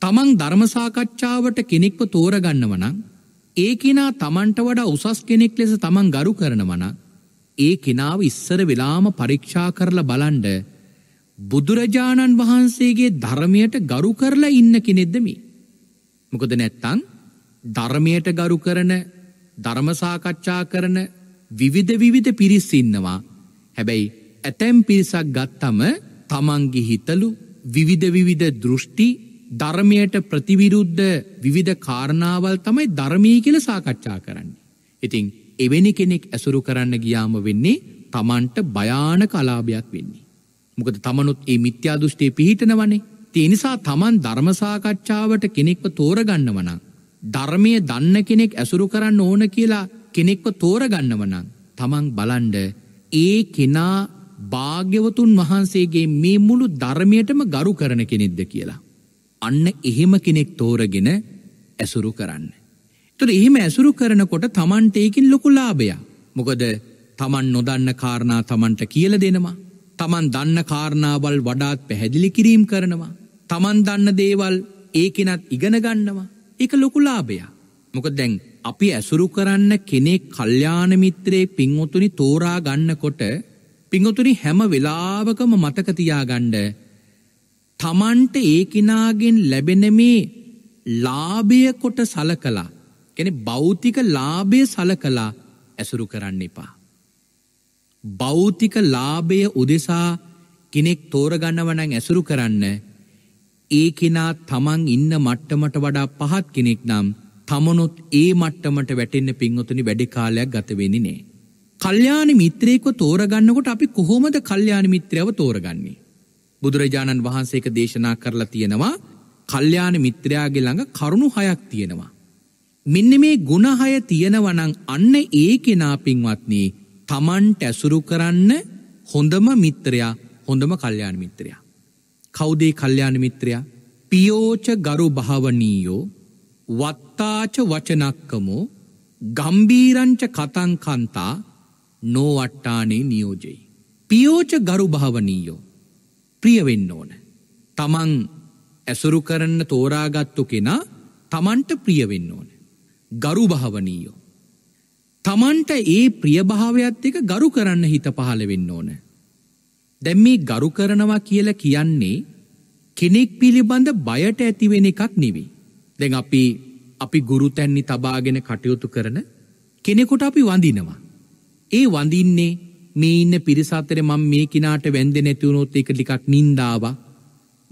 තමන් ධර්මසාකච්ඡාවට කෙනෙක්ව තෝරගන්නවනං ඒ කෙනා තමන්ට වඩා උසස් කෙනෙක් ලෙස තමන් ගරු කරනවන ඒ කෙනාව ඉස්සර වෙලාම පරීක්ෂා කරලා බලන්ඩ බුදුරජාණන් වහන්සේගේ ධර්මයට ගරු කරලා ඉන්න කෙනෙද්දමි. මොකද නැත්තං ධර්මයට ගරු කරන ධර්මසාකච්ඡා කරන විවිධ විවිධ පිරිස්සින්නවා හැබැයි ඇතැම් පිරිසක් ගත්තම තමන්ගි හිතලු විවිධවිවිධ දෘෂ්ටි ධර්මයට ප්‍රතිවිරුද්ධ විවිධ කාරණාවල් තමයි ධර්මී කියල සාකච්ඡා කරන්න. ඉතිං එවැනි කෙනෙක් ඇසුරු කරන්න ගියාම වෙන්නේ තමන්ට භයාන කලාභයක් වෙන්නේ. මොකද තමනුත් ඒ මිත්‍යා දෘෂ්ටේ පිහිටනවනේ තිනිසා තමන් ධර්මසාකච්ඡාවට කෙනෙක්ව තෝරගන්නවනං. ධර්මය දන්න කෙනෙක් ඇසුරු කරන්න ඕන කියලා කෙනෙක්ව තෝරගන්නවනං තමන් බලන්ඩ ඒ කෙනා භාග්‍යවතුන් වහන්සේගේ මේ මුළු ධර්මයටම ගරු කරන කෙනෙක්ද කියලා. අන්න එහෙම කෙනෙක් තෝරගෙන ඇසුරු කරන්න. තුර එහෙම ඇසුරු කරනකොට තමන්ටයකින් ලොකු ලාභය. මොකද තමන් නොදන්න කාරණා තමන්ට කියල දෙනවා. තමන් දන්න කාරණාවල් වඩාත් පැහැදිලි කිරීම් කරනවා. තමන් දන්න දේවල් ඒකෙනත් ඉගෙනගන්නවා. එක ලොකු ලාභයා. මොක දැන් අපි ඇසුරු කරන්න කෙනෙක් කල්්‍යාන මිත්‍රයේ පින්වතුනි තෝරා ගන්නකොට පිංහතුනි හැම වෙලාවකම මතකතියාගණ්ඩ තමන්ට ඒකිනාගෙන් ලැබෙන මේ ලාභය කොට සල කලා කෙන බෞතික ලාභය සල කලා ඇසුරු කරන්න එපා. බෞතික ලාභය උදෙසා කෙනෙක් තෝරගන්නවනං ඇසුරු කරන්න ඒ කෙනා තමන් ඉන්න මට්ටමට වඩා පහත් කෙනෙක් නම් තමනුත් ඒ මට්ටමට වැටෙන්න්න පින්වතුනි වැඩිකාලයක් ගතවෙනි නේ. කල්්‍යාන මිත්‍රයෙක්ව තෝරගන්නකොට අපි කොහොමද කල්්‍යාන මිත්‍රයව තෝරගන්නේ. බුදුරජාණන් වහන්සේක දේශනා කරලා තියෙනවා කල්්‍යාන මිත්‍රයාගේ ළඟ කරුණු හයක් තියෙනවා. මෙන්න මේ ගුණහය තියෙනවනං අන්න ඒ කෙනා පින්වත්නී තමන්ට ඇසුරු කරන්න හොඳම මිත්‍රයා හොඳම කල්්‍යාන මිත්‍රයා. කෞදේ කල්්‍යාන මිත්‍රයා පියෝච ගරු භාවනීයෝ වත්තාච වචනක්කමෝ ගම්බීරංච කතංකන්තා නෝවට්ටානේ නියෝජයි. පියෝච ගරු භාවනීයෝ ප්‍රියවෙන්න ඕන. තමන් ඇසුරු කරන්න තෝරාගත්තු කෙනා තමන්ට ප්‍රියවෙන්න ඕන. ගරු භාවනීයෝ. තමන්ට ඒ ප්‍රියභාවයත් එක ගරු කරන්න හිත පහළ වෙන්න ඕන. දැම් මේ ගරු කරනවා කියල කියන්නේ කෙනෙක් පිළිබඳ බයට ඇතිවෙන එකක් නෙවී. දැන් අපි අපි ගුරු තැන්නේ තබාගෙන කටයුතු කරන කෙනෙකුට අපි වඳිනවා. ඒ වඳින්නේ මේ ඉන්න පිරිසත්තර මං මේ කිනාට වැන්ද නැතිවුණොත් එක ලිකක් නින්දාව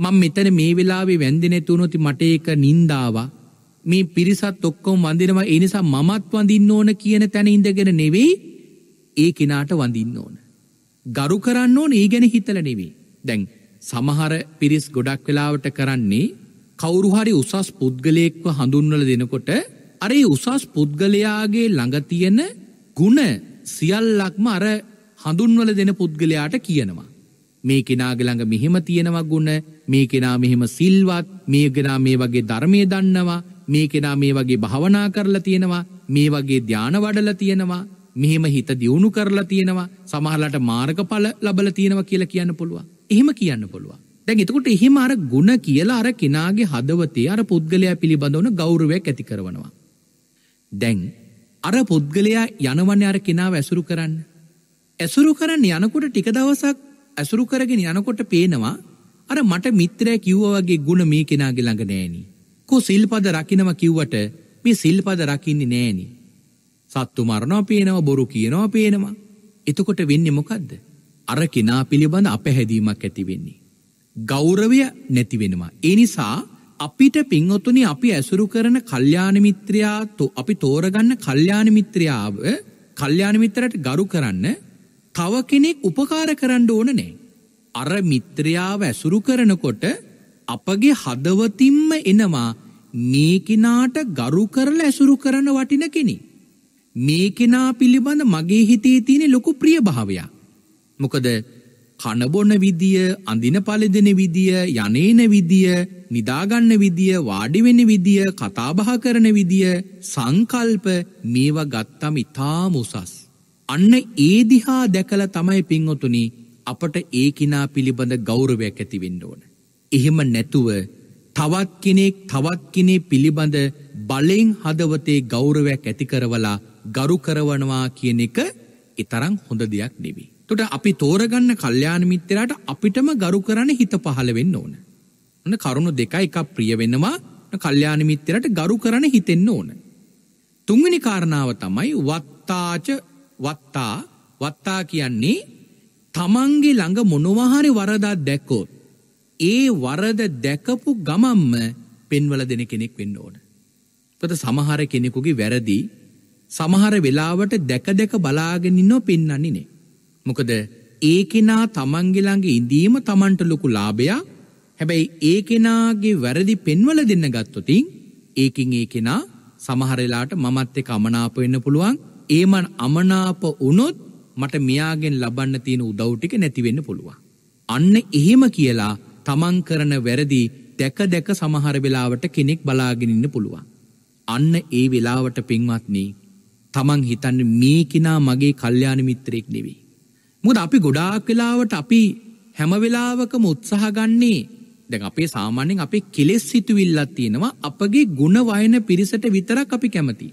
මං මෙතන මේ වෙලාවේ වැන්ද නැතිවුණොති මට ඒක නින්දාව මේ පිරිසත් ඔක්කොම් වඳිනවා එනිසා මමත් වඳින්න ඕන කියන තැන ඉඳගෙන නෙවෙයි ඒ කෙනාට වඳින්න ඕන. ගරු කරන්න ඕන ඒ ගැන හිතල නෙවෙයි. දැන් සමහර පිරිස් ගොඩක් වෙලාවට කරන්නේ කවුරුහරි උසස් පුද්ගලයෙක්ව හඳුන්වල දෙනකොට අරේ උසස් පුද්ගලයාගේ ළඟතියන ගුණ සියල්ලක්ම අර හඳුන්වල දෙන පුද්ගලයාට කියනවා. මේ කෙනාගළඟ මෙහෙම තියෙනවා ගුණ මේ කෙනා මෙහෙම සිල්වත් මේ කෙනා මේ වගේ ධර්මය දන්නවා මේ කෙනා මේ වගේ භාවනා කරලා තියෙනවා මේ වගේ ධ්‍යාන වඩලා තියෙනවා මෙහෙම හිත දියුණු කරලා තියෙනවා සමහරලාට මාර්ගඵල ලබලා තියෙනවා කියලා කියන්න පුළුවන්. එහෙම කියන්න පුළුවන්. දැන් එතකොට එහෙම අර ಗುಣ කියලා අර කෙනාගේ හදවතේ අර පුද්ගලයා පිළිබඳ වන ගෞරවයක් ඇති කරනවා. දැන් අර පුද්ගලයා යනවන්නේ අර කෙනාව ඇසුරු කරන්න. ඇසුරු කරන්න යනකොට ටික දවසක් ඇසුරු කරගෙන යනකොට පේනවා අර මට මිත්‍රය කිව්වා වගේ ಗುಣ මේ කෙනාගේ ළඟ නෑනි. කෝ සිල්පද රකින්නම කිව්වට මේ සිල්පද රකින්නේ නෑනි. සත්තු මරනවා පේනවා බොරු කියනවා පේනවා. එතකොට වෙන්නේ මොකද්ද? අර කෙනා පිළිබඳ අපහැදීමක් ඇති වෙන්නේ. ගෞරවය නැති වෙනවා. ඒ නිසා අපිට පින්වතුනි අපි ඇසුරු කරන කල්්‍යාන මිත්‍රයාතු අපි තෝරගන්න කල්්‍යාන මිත්‍රයාව කල්්‍යාන මිත්‍රට ගරු කරන්න තව කෙනෙක් උපකාර කරන්න ඕනනේ. අර මිත්‍රයාව ඇසුරු කරනකොට අපගේ හදවතින්ම එනවා මේ කෙනාට ගරු කරලා ඇසුරු කරන වටින කෙනෙක්. මේ කෙනා පිළිබඳ මගේ හිතේ තියෙන ලොකු ප්‍රිය භාවයක්. මොකද කනබොන විදිය, අඳින පළදෙන විදිය, යනේන විදිය නිදාගන්න විදිය වාඩිවෙන විදිය කතාබහ කරන විදිය සංකල්ප මේව ගත්තම ඉතා මුසස්. අන්න ඒදිහා දැකල තමයි පින්වතුනි අපට ඒ කිනා පිළිබඳ ගෞරවයක් ඇතිවෙන්න ඕන. එහෙම නැතුව තවත් කෙනෙක් තවත් කෙනේ පිළිබඳ බලෙන් හදවතේ ගෞරවයක් ඇතිකරවලා ගරු කරවනවා කියන එක එතරම් හොඳ දෙයක් නෙවී. තොට අපි තෝරගන්න කල්්‍යාන මිත්‍රයට අපිටම ගරු කරන හිත පහළ වෙන්න ඕන. ඔන්න කරුණු දෙකයි එකක් ප්‍රිය වෙනවා කල්යාණ මිත්‍රයට ගරු කරන හිතෙන්න ඕන. තුන්වෙනි කාරණාව තමයි වත්තාච වත්තා වත්තා කියන්නේ තමන්ගේ ළඟ මොනවා හරි වරදක් දැක්කොත් ඒ වරද දැකපු ගමම්ම පෙන්වල දෙන කෙනෙක් වෙන්න ඕන. මොකද සමහර කෙනෙකුගේ වැරදි සමහර වෙලාවට දැක දැක බලාගෙන ඉන්නෝ පෙන්වන්නේ නේ. මොකද ඒ කෙනා තමන්ගේ ළඟ ඉඳීම තමන්ට ලොකු ලාභයක් හැබැයි ඒ කෙනාගේ වැරදි පෙන්වල දෙන්න ගත්තොතින් ඒකින් ඒ කෙනා සමහරලාට මමත් එක අමනාප වෙන්න පුළුවන් ඒමන් අමනාප වුණොත් මට මෙයාගෙන් ලබන්න තියෙන උදව් ටික නැති වෙන්න පුළුවන්. අන්න එහෙම කියලා තමන් කරන වැරදි දැක දැක සමහර වෙලාවට කෙනෙක් බලාගෙන ඉන්න පුළුවන්. අන්න ඒ වෙලාවට පින්වත්නි තමන් හිතන්නේ මේ කෙනා මගේ කල්යාණ මිත්‍රයෙක් නෙවෙයි. මොකද අපි ගොඩාක් වෙලාවට අපි හැම වෙලාවකම උත්සාහ ගන්නේ දැන් අපේ සාමාන්‍යයෙන් අපේ කෙලෙස් සිතුවිල්ලක් තියෙනවා අපගේ ಗುಣ වයන පිරිසට විතරක් අපි කැමති.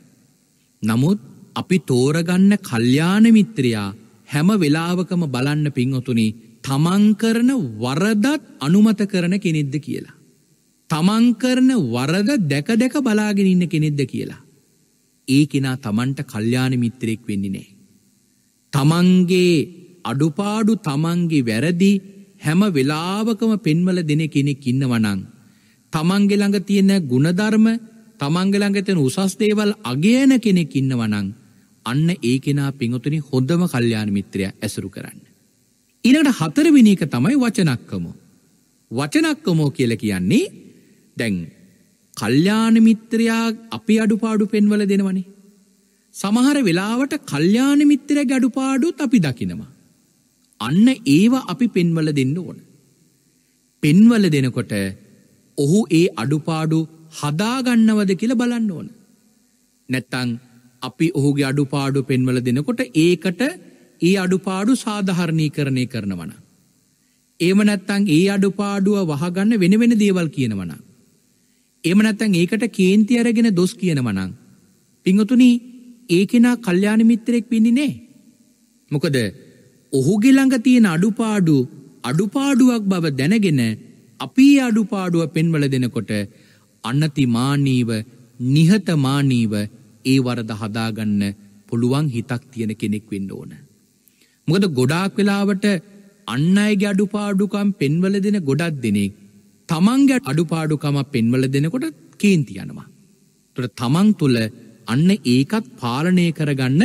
නමුත් අපි තෝරගන්න කල්යාණ මිත්‍රයා හැම වෙලාවකම බලන්න පින්වතුනි තමන් කරන වරදත් අනුමත කරන කෙනෙක්ද කියලා. තමන් කරන වරද දැක දැක බලාගෙන ඉන්න කෙනෙක්ද කියලා. ඒ කෙනා තමන්ට කල්යාණ මිත්‍රයෙක් වෙන්නේ නැහැ. තමන්ගේ අඩුපාඩු තමන්ගේ වැරදි හැම වෙලාවකම පෙන්වල දෙන කෙනෙක් ඉන්නවනං. තමන්ගේ ළඟ තියෙන ගුණධර්ම තමන්ගේ ළඟ තියෙන උසස් දේවල් අගයන කෙනෙක් ඉන්නවනං අන්න ඒ කෙනා පිංගුතුනි හොඳම කල්යාණ මිත්‍රයා ඇසුරු කරන්න. ඊළඟට හතරවෙනි එක තමයි වචනක්කම. වචනක්කම කියලා කියන්නේ දැන් කල්්‍යාන මිත්‍රයා අපි අඩුපාඩු පෙන්වල දෙනවනේ. සමහර වෙලාවට කල්්‍යාන මිත්‍රය ගැඩුපාඩුත් අපි දකිනවා. අන්න ඒව අපි පෙන්වල දෙන්න ඕන. පෙන්වල දෙනකොට ඔහු ඒ අඩුපාඩු හදාගන්නවද කියල බලන්න ඕන. නැත්තං අපි ඔහුගේ අඩුපාඩු පෙන්වල දෙනකොට ඒකට ඒ අඩුපාඩු සාධහරණී කරණය කරනවන. ඒම නැත්තං ඒ අඩුපාඩුව වහගන්න වෙනවෙන දේවල් කියනවන. එම නැත්තං ඒකට කේන්ති අරගෙන දොස් කියනවනං. පිංහතුනී ඒකෙනා කල්්‍යාන මිත්‍රයෙක් පිණිනේ. මොකද ඔහුගෙළඟ තියෙන අඩුපාඩු අඩුපාඩුවක් බව දැනගෙන අපි අඩුපාඩුව පෙන්වල දෙනකොට අන්නතිමානීව නිහතමානීව ඒ වරද හදාගන්න පුළුවන් හිතක් තියෙන කෙනෙක් වෙන්න ඕන. මොකද ගොඩාක් වෙලාවට අන්න අයගේ අඩුපාඩුකම් පෙන්වල දෙන ගොඩක් දෙනෙක් තමන්ගේ අඩුපාඩුකම පෙන්වල දෙනකොට කේන්ති යනවා. තොට තමන් තුළ අන්න ඒකත් පාලනය කරගන්න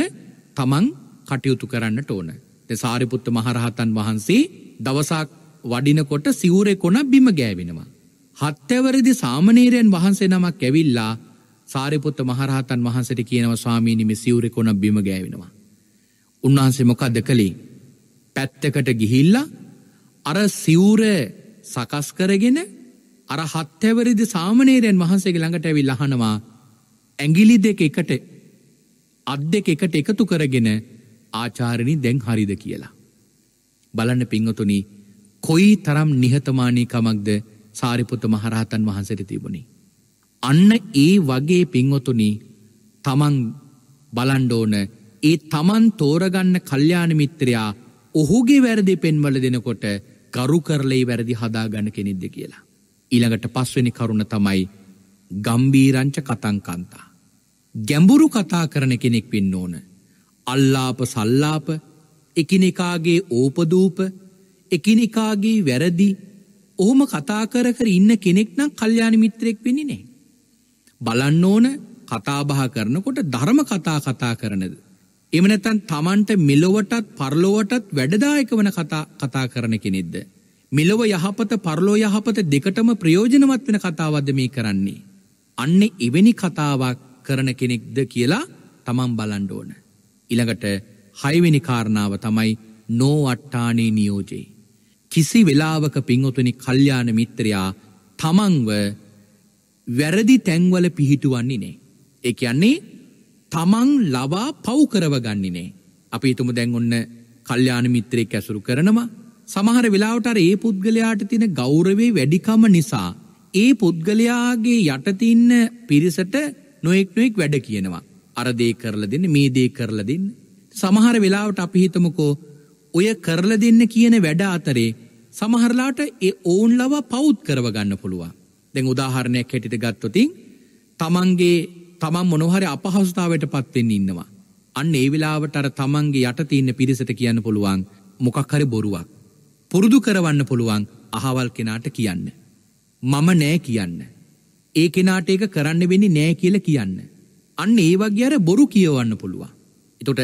තමන් කටයුතු කරන්නට ඕන. සාරිපුත්ත මහරහතන් වහන්සේ දවසක් වඩිනකොට සිවුරෙ කොන බිම ගෑවෙනවා. හත්තැවරදි සාමනේරයන් වහන්සේ නමක් ඇවිල්ලා සාරිපුත්ත මහරහතන් වහන්සට කියනව ස්වාමීනිම සිවුරෙ කොන බිම ගෑවෙනවා. උන්වහන්සේ මොකක්ද කළේ පැත්තකට ගිහිල්ලා අර සිවුර සකස් කරගෙන අර හත්තැවරිදි සාමනේරයන් වහන්සේගේ ළඟට ඇවිල් අහනවා ඇගිලි දෙක එකට අත් දෙක එකට එකතු කරගෙන ආචාරණි දැන් හරිද කියලා. බලන්න පිංහතුනි කොයි තරම් නිහතමානීකමක්ද සාරිපුත මහරහතන් වහන්සට තිබුණි. අන්න ඒ වගේ පිංහොතුනි තමන් බලන්ඩෝන ඒ තමන් තෝරගන්න කල්්‍යාන මිත්‍රයා ඔහුගේ වැරදි පෙන්වල දෙනකොට ගරු කරලයි වැරදි හදාගන්න කෙනෙද්ද කියලා. ඊළඟට පස්වෙනි කරුණ තමයි ගම්බීරංච කතංකන්තා. ගැඹුරු කතා කරන කෙනෙක් වෙන්න ඕන. අල්ලාප සල්ලාප එකිනෙකාගේ ඕපදූප එකිනෙකාගේ වැරදි ඔහොම කතා කර කර ඉන්න කෙනෙක් නම් කල්්‍යාන මිත්‍රයෙක් වෙනි නෑ. බලන්න ඕන කතාබහ කරනකොට ධර්ම කතා කතා කරනද. එමනතන් තමන්ට මෙලොවටත් පරලොවටත් වැඩදායක වන කතා කරන කෙනෙද්ද. මෙලොව යහපත පරලෝ යහපත දෙකටම ප්‍රයෝජනවත් වෙන කතාවද මේ කරන්නේ. අන්න එවැනි කතාවක් කරන කෙනෙක්ද කියලා තමන් බලන්ඩ ඕන. ඉළඟට හයිවෙනි කාරණාව තමයි නෝවට්ටානේ නියෝජයේ. කිසි වෙලාවක පින්වතුනි කල්්‍යාන මිත්‍රයා තමන්ව වැරදි තැන්වල පිහිටුවන්නේ නේ. එක යන්නේ තමන් ලබා පව්කරවගන්නේනේ. අපි තුම දැන් ඔන්න කල්්‍යාන මිත්‍රයෙක් ඇසුරු කරනවා සමහර වෙලාවටර ඒ පුද්ගලයාට තින ගෞරවේ වැඩිකම නිසා ඒ පුද්ගලයාගේ යටතින්න පිරිසට නොෙක් නොෙක් වැඩ කියනවා. අරදේ කරල දෙන්න මේ දේ කරල දෙන්න. සමහර වෙලාවට අපිහිතමකෝ ඔය කරල දෙන්න කියන වැඩ අතරේ සමහරලාට ඒ ඕන් ලව පෞද් කරවගන්න පුළුවන්. දැන් උදාහරණයක් හැටිට ගත්තොතින් තමන්ගේ තමන් මොනොහරි අපහසුතාවට පත්වෙන්න ඉන්නවා. අන්න ඒ වෙලාවට අර තමන්ගේ යට තියන්න පිරිසට කියන්න පුළුවන් මොකක්හරි බොරුවක්. පුරුදු කරවන්න පුළුවන් අහවල් කෙනාට කියන්න. මම නෑ කියන්න. ඒ කෙනාට ඒක කරන්න වෙනි නෑ කියල කියන්න. අන්න ඒ වගේ අර බොරු කියවන්න පුළුවන්. එතකොට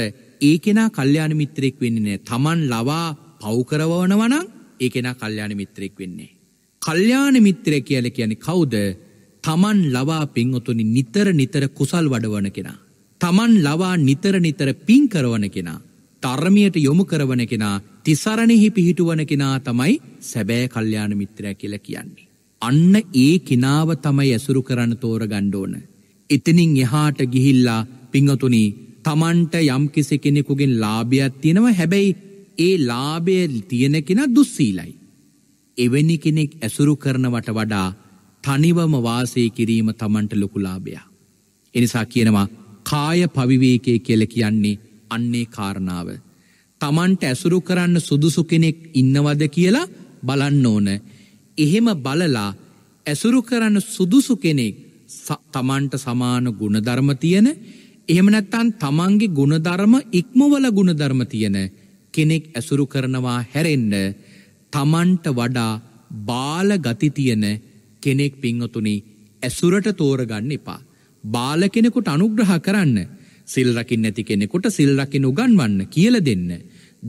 ඒ කෙනා කල්යාණ මිත්‍රෙක් වෙන්නේ නැහැ. Taman ලවා පව් කරවනවා නම් ඒ කෙනා කල්යාණ මිත්‍රෙක් වෙන්නේ කල්යාණ මිත්‍රය කියලා කියන්නේ කවුද? Taman ලවා පින්ඔතුනි නිතර නිතර කුසල් වඩවන කෙනා. Taman ලවා නිතර නිතර පින් කරවන කෙනා. ධර්මයට යොමු කරවන කෙනා, තිසරණෙහි පිහිටුවන කෙනා තමයි සැබෑ කල්යාණ මිත්‍රය කියලා කියන්නේ. අන්න ඒ කිනාව තමයි ඇසුරු කරන්න තෝරගන්න ඕන. එතනින් එහාට ගිහිල්ලා පිංහතුනී තමන්ට යම්කිසි කෙනෙකුගෙන් ලාභයක් තියෙනවා හැබැයි ඒ ලාභය තියෙන කෙන දුස්සීලයි. එවැනි කෙනෙක් ඇසුරු කරනවට වඩා තනිවම වාසය කිරීම තමන්ට ලොකුලාභයා. එනිසා කියනවා කාය පවිවේකය කියල කියන්නේ අන්නේ කාරණාව. තමන්ට ඇසුරු කරන්න සුදුසු කෙනෙක් ඉන්නවද කියලා බලන්න ඕන. එහෙම බලලා ඇසුරු කරන්න සුදුසු කෙනෙක් තමන්ට සමාන ගුණධර්ම තියෙන එහෙම නැත්තන් තමන්ගේ ගුණධර්ම ඉක්මවල ගුණධර්ම තියෙන කෙනෙක් ඇසුරු කරනවා හැරෙන්න තමන්ට වඩා බාල ගති තියෙන කෙනෙක් පිංහතුනි ඇසුරට තෝරගන්න එපා. බාල කෙනෙකුට අනුග්‍රහ කරන්න සිල් රකින් නැති කෙනෙකුට සිල් රකින් උගන්වන්න කියල දෙන්න.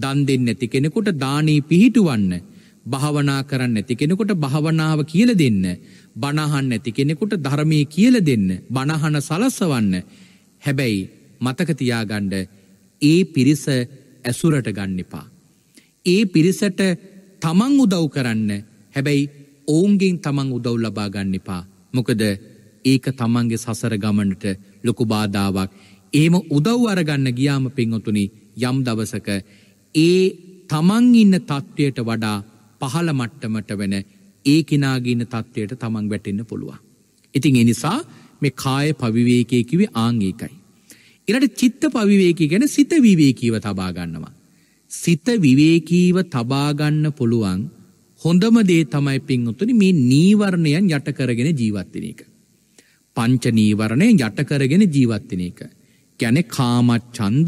දන් දෙන්න නැති කෙනෙකුට දානී පිහිටුවන්න. භාවනා කරන්න නැති කෙනෙකුට භාවනාව කියල දෙන්න. බණහන් නැති කෙනෙකුට ධර්මය කියල දෙන්න බණහන සලස්සවන්න හැබැයි මතකතියාගණ්ඩ ඒ පිරිස ඇසුරට ගන්නපා. ඒ පිරිසට තමන් උදව් කරන්න හැබැයි ඔවුන්ගෙන් තමන් උදව් ලබා ගන්නපා මොකද ඒක තමන්ගේ සසර ගමනට ලොකු බාධාවක් ඒම උදව් අරගන්න ගියාම පෙන්වතුනි යම් දවසක ඒ තමන් ඉන්න තත්ත්වයට වඩා පහළ මට්ටමට වෙන ඒ කෙනාගන්න තත්ත්වයට තමන් වැටෙන්න්න පුළුවන්. ඉතින් එනිසා මේ කාය පවිවේකය කිවේ ආංගේකයි. එනට චිත්ත පවිවේකී ගැන සිත විවේකීව තබාගන්නවා. සිත විවේකීව තබාගන්න පුළුවන් හොඳම දේ තමයි පින්වතුනි මේ නීවරණයන් යටකරගෙන ජීවත්වෙන එක. පංච නීවරණය යටකරගෙන ජීවත්වෙන එක. ගැන කාමච්චන්ද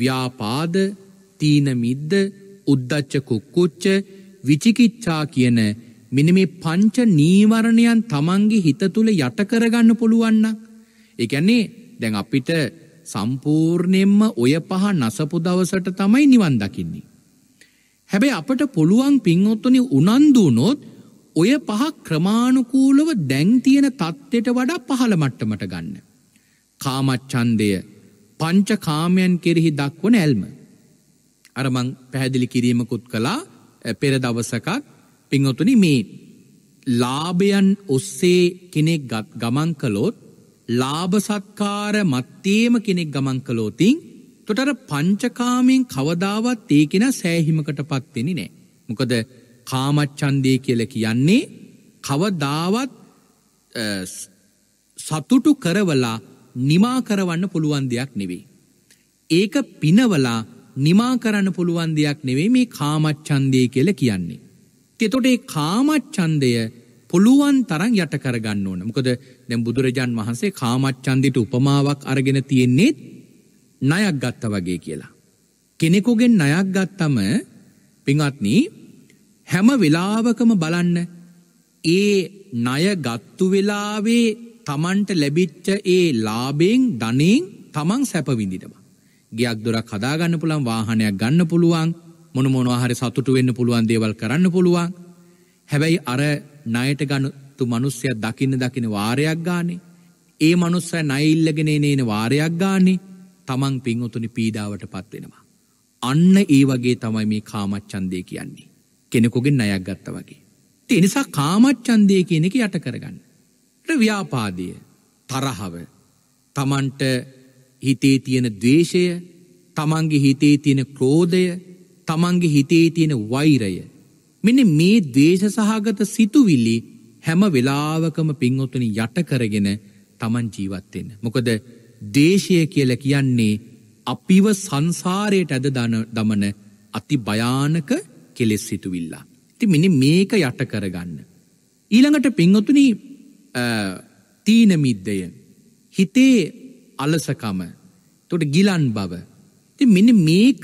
ව්‍යාපාද තීනමිද්ද උද්දච්ච කුක්කුච්ච විචිකිච්ඡා කියන මෙන මේ පංච නීවරණයන් තමන්ගේ හිත තුළ යට කරගන්න පුළුවන්න. එකන්නේ දැන් අපිට සම්පූර්ණයෙන්ම ඔය පහ නසපු දවසට තමයි නිවන් දකින්නේ. හැබැයි අපට පුළුවන් පින්වොත්තුනි උනන්දු වුණොත් ඔය පහ ක්‍රමානුකූලව දැන් තියෙන தත්ත්වයට වඩා පහළ මට්ටමට ගන්න. කාමච්ඡන්දය පංච කාමයන් කෙරෙහි දක්වන ඇල්ම. අර මං පැහැදිලි කිරීමකුත් කළා පෙර දවසකත් පිංහතුනි මේ ලාභයන් ඔස්සේ කෙනෙක් ගත් ගමන් කළොත් ලාභසත්කාර මත්තේම කෙනෙක් ගමන් කළෝතින් තොටර පංචකාමෙන් කවදාවත් ඒකෙන සෑහිමකට පත්වෙෙනි නෑ. මොකද කාමච්චන්දය කියල කියන්නේ කවදාවත් සතුටු කරවලා නිමා කරවන්න පුළුවන් දෙයක් නෙවේ. ඒක පිනවලා නිමා කරන්න පුළුවන් දෙයක් නෙවේ මේ කාමච්චන්දය කියල කියන්නේ. එතකොට ඒ කාමච්ඡන්දය පුළුවන් තරම් යට කරගන්න ඕන. මොකද දැන් බුදුරජාන් වහන්සේ කාමච්ඡන්දිට උපමාවක් අරගෙන තියෙන්නේ ණයක් ගත්තා වගේ කියලා. කෙනෙකුගෙන් ණයක් ගත්තම පින්වත්නි හැම වෙලාවකම බලන්න ඒ ණය ගත්තු වෙලාවේ Tamanට ලැබිච්ච ඒ ලාභයෙන් ධනෙන් Taman සැප විඳිනවා. ගයක් දොරක් හදාගන්න පුළුවන් වාහනයක් ගන්න පුළුවන් මොනමෝනවාහරි සතුටු වෙන්න පුළුවන් දේවල් කරන්න පුළුවන් හැබැයි අර ණයට ගනුතු මිනිස්සය දකින්න දකින වාරයක් ගානේ ඒ මනුස්සය ණය ඉල්ලගෙන එනේන වාරයක් ගානේ තමන් පින්වතුනි පීඩාවටපත් වෙනවා අන්න ඒ වගේ තමයි මේ කාමච්ඡන්දය කියන්නේ කෙනෙකුගෙන් ණයක් ගත්තා වගේ ඒ නිසා කාමච්ඡන්දය කියන එක යට කරගන්න ව්‍යාපාදය තරහව තමන්ට හිතේ තියෙන ද්වේෂය තමන්ගේ හිතේ තියෙන ක්‍රෝධය තමන්ගේ හිතේ තියෙන වෛරය මෙන මේ දේශ සහගත සිතුවිල්ලි හැම වෙලාවකම පින්වතුනි යටකරගෙන තමන් ජීවත්වෙන්න. මොකද දේශය කියල කියන්නේ අපිව සංසාරයට ඇද දමන අති භයානක කෙලෙස් සිතුවිල්ලා. ති මෙනි මේක යට කරගන්න. ඊළඟට පින්වතුන තීනමිද්දය හිතේ අලසකම තොට ගිලන් බව. ති මෙනි මේක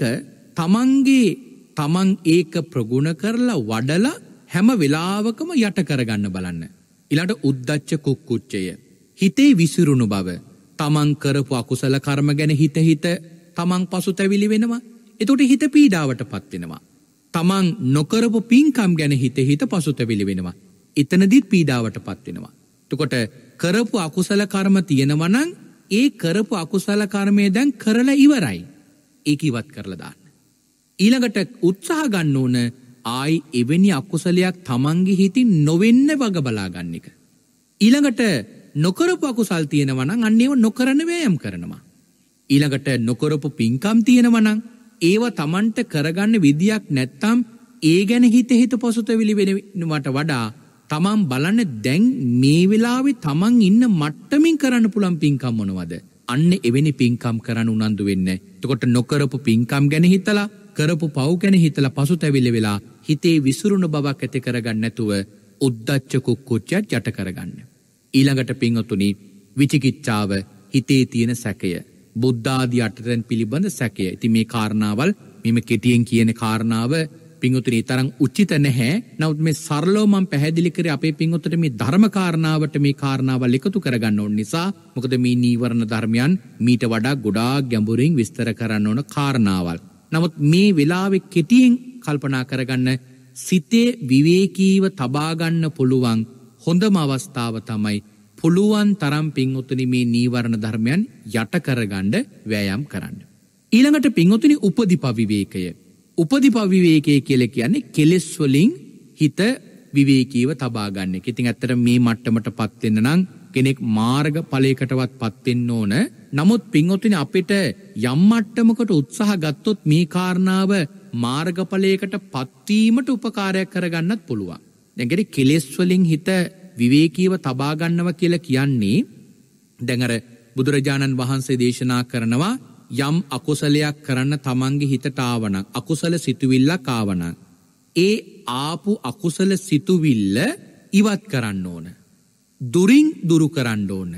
තමන්ගේ තමන් ඒක ප්‍රගුණ කරලා වඩලා හැම වෙලාවකම යට කරගන්න බලන්න. ඉලට උද්දච්ච කුක්කුච්චය. හිතේ විසිරුණු බව තමන් කරපු අකුසල කර්ම ගැන හිත හිත තමන් පසු තැවිලි වෙනවා එතොට හිත පීඩාවට පත්වෙනවා. තමන් නොකරපු පින්කම් ගැන හිත හිත පසුතැවිලි වෙනවා. එතනදිත් පීඩාවට පත්වෙනවා. තුකොට කරපු අකුසල කර්ම තියෙනවනං ඒ කරපු අකුසල කර්මය දැන් කරලා ඉවරයි. ඒකිවත් කරලදා. ඊළඟට උත්සාහ ගන්න ඕන ආයි එවැනි අකුසලයක් තමන්ගේ හිතින් නොවෙන්න වග බලාගන්න එක. ඊළඟට නොකරපු අකුසල් තියෙනවනම් අන්න ඒව නොකරන වෑයම් කරනවා. ඊළඟට නොකරපු පින්කම් තියෙනවනම් ඒව තමන්ට කරගන්න විදියක් නැත්තම් ඒ ගැන හිත හිත පොසුතවිලි වෙනවට වඩා තමන් බලන්න දැන් මේ වෙලාවේ තමන් ඉන්න මට්ටමින් කරන්න පුළන් පින්කම් මොනවද. අන්න එවැනි පින්කම් කරන්න උනන්දු වෙන්න. තකොට නොකරපු පින්කම් ගැන හිතලා කරපු පෞකැන හිතල පසු තැවිලි වෙලා හිතේ විසුරුණු බවක් ඇති කරගන්න නැතුව උද්දච්චකුක්කුච්චයක් යට කරගන්න. ඊළඟට පිංහතුනි විචිකිච්චාව හිතේ තියෙන සැකය. බුද්ධාධ අටතැන් පිළිබඳ සැකය ඇති මේ කාරණාවල් මෙම කෙටියෙන් කියන කාරණාව පිංහතුනී තරං උච්චිත නැහැ නවත් මේ සරලෝමම් පැහැදිලිකර අපේ පිංහොතට මේ ධර්මකාරණාවට මේ කාරණාවල් එකතු කරගන්න ඕන් නිසා මොකද මේ නීවරණ ධර්මයන් මීට වඩා ගොඩා ගැඹුරින් විස්තර කරන්න ඕන කාරණාවල්. නමුත් මේ වෙලාවෙ කෙටියෙන් කල්පනා කරගන්න සිතේ විවේකීව තබාගන්න පුළුවන් හොඳම අවස්ථාව තමයි පුළුවන් තරම් පින්ඔතුනි මේ නීවරණ ධර්මයන් යටකරගණ්ඩ වෑයම් කරන්න. ඊළඟට පින්ඔතුනි උපදිපවිවේකය. උපදිපවිවේකය කියල කියන්නේ කෙලෙස්වලින් හිත විවේකීව තබාගන්න ඉතින් ඇත්තර මේ මට්ටමට පත්වෙන්න නං කෙනෙක් මාර්ග ඵලයකටවත්පත් වෙන්න ඕන. නමුත් පින්වත්නි අපිට යම් මට්ටමකට උත්සාහ ගත්තොත් මේ කාරණාව මාර්ග ඵලයකටපත් වීමට උපකාරයක් කරගන්නත් පුළුවන්. දැන් ගැටි කෙලෙස් වලින් හිත විවේකීව තබා ගන්නවා කියලා කියන්නේ දැන් අර බුදුරජාණන් වහන්සේ දේශනා කරනවා යම් අකුසලයක් කරන්න තමන්ගේ හිතට ආවනම් අකුසල සිතුවිල්ලක් ආවනම් ඒ ආපු අකුසල සිතුවිල්ල ඉවත් කරන්න ඕන. දුරින් දුරු කරන්න ඕන.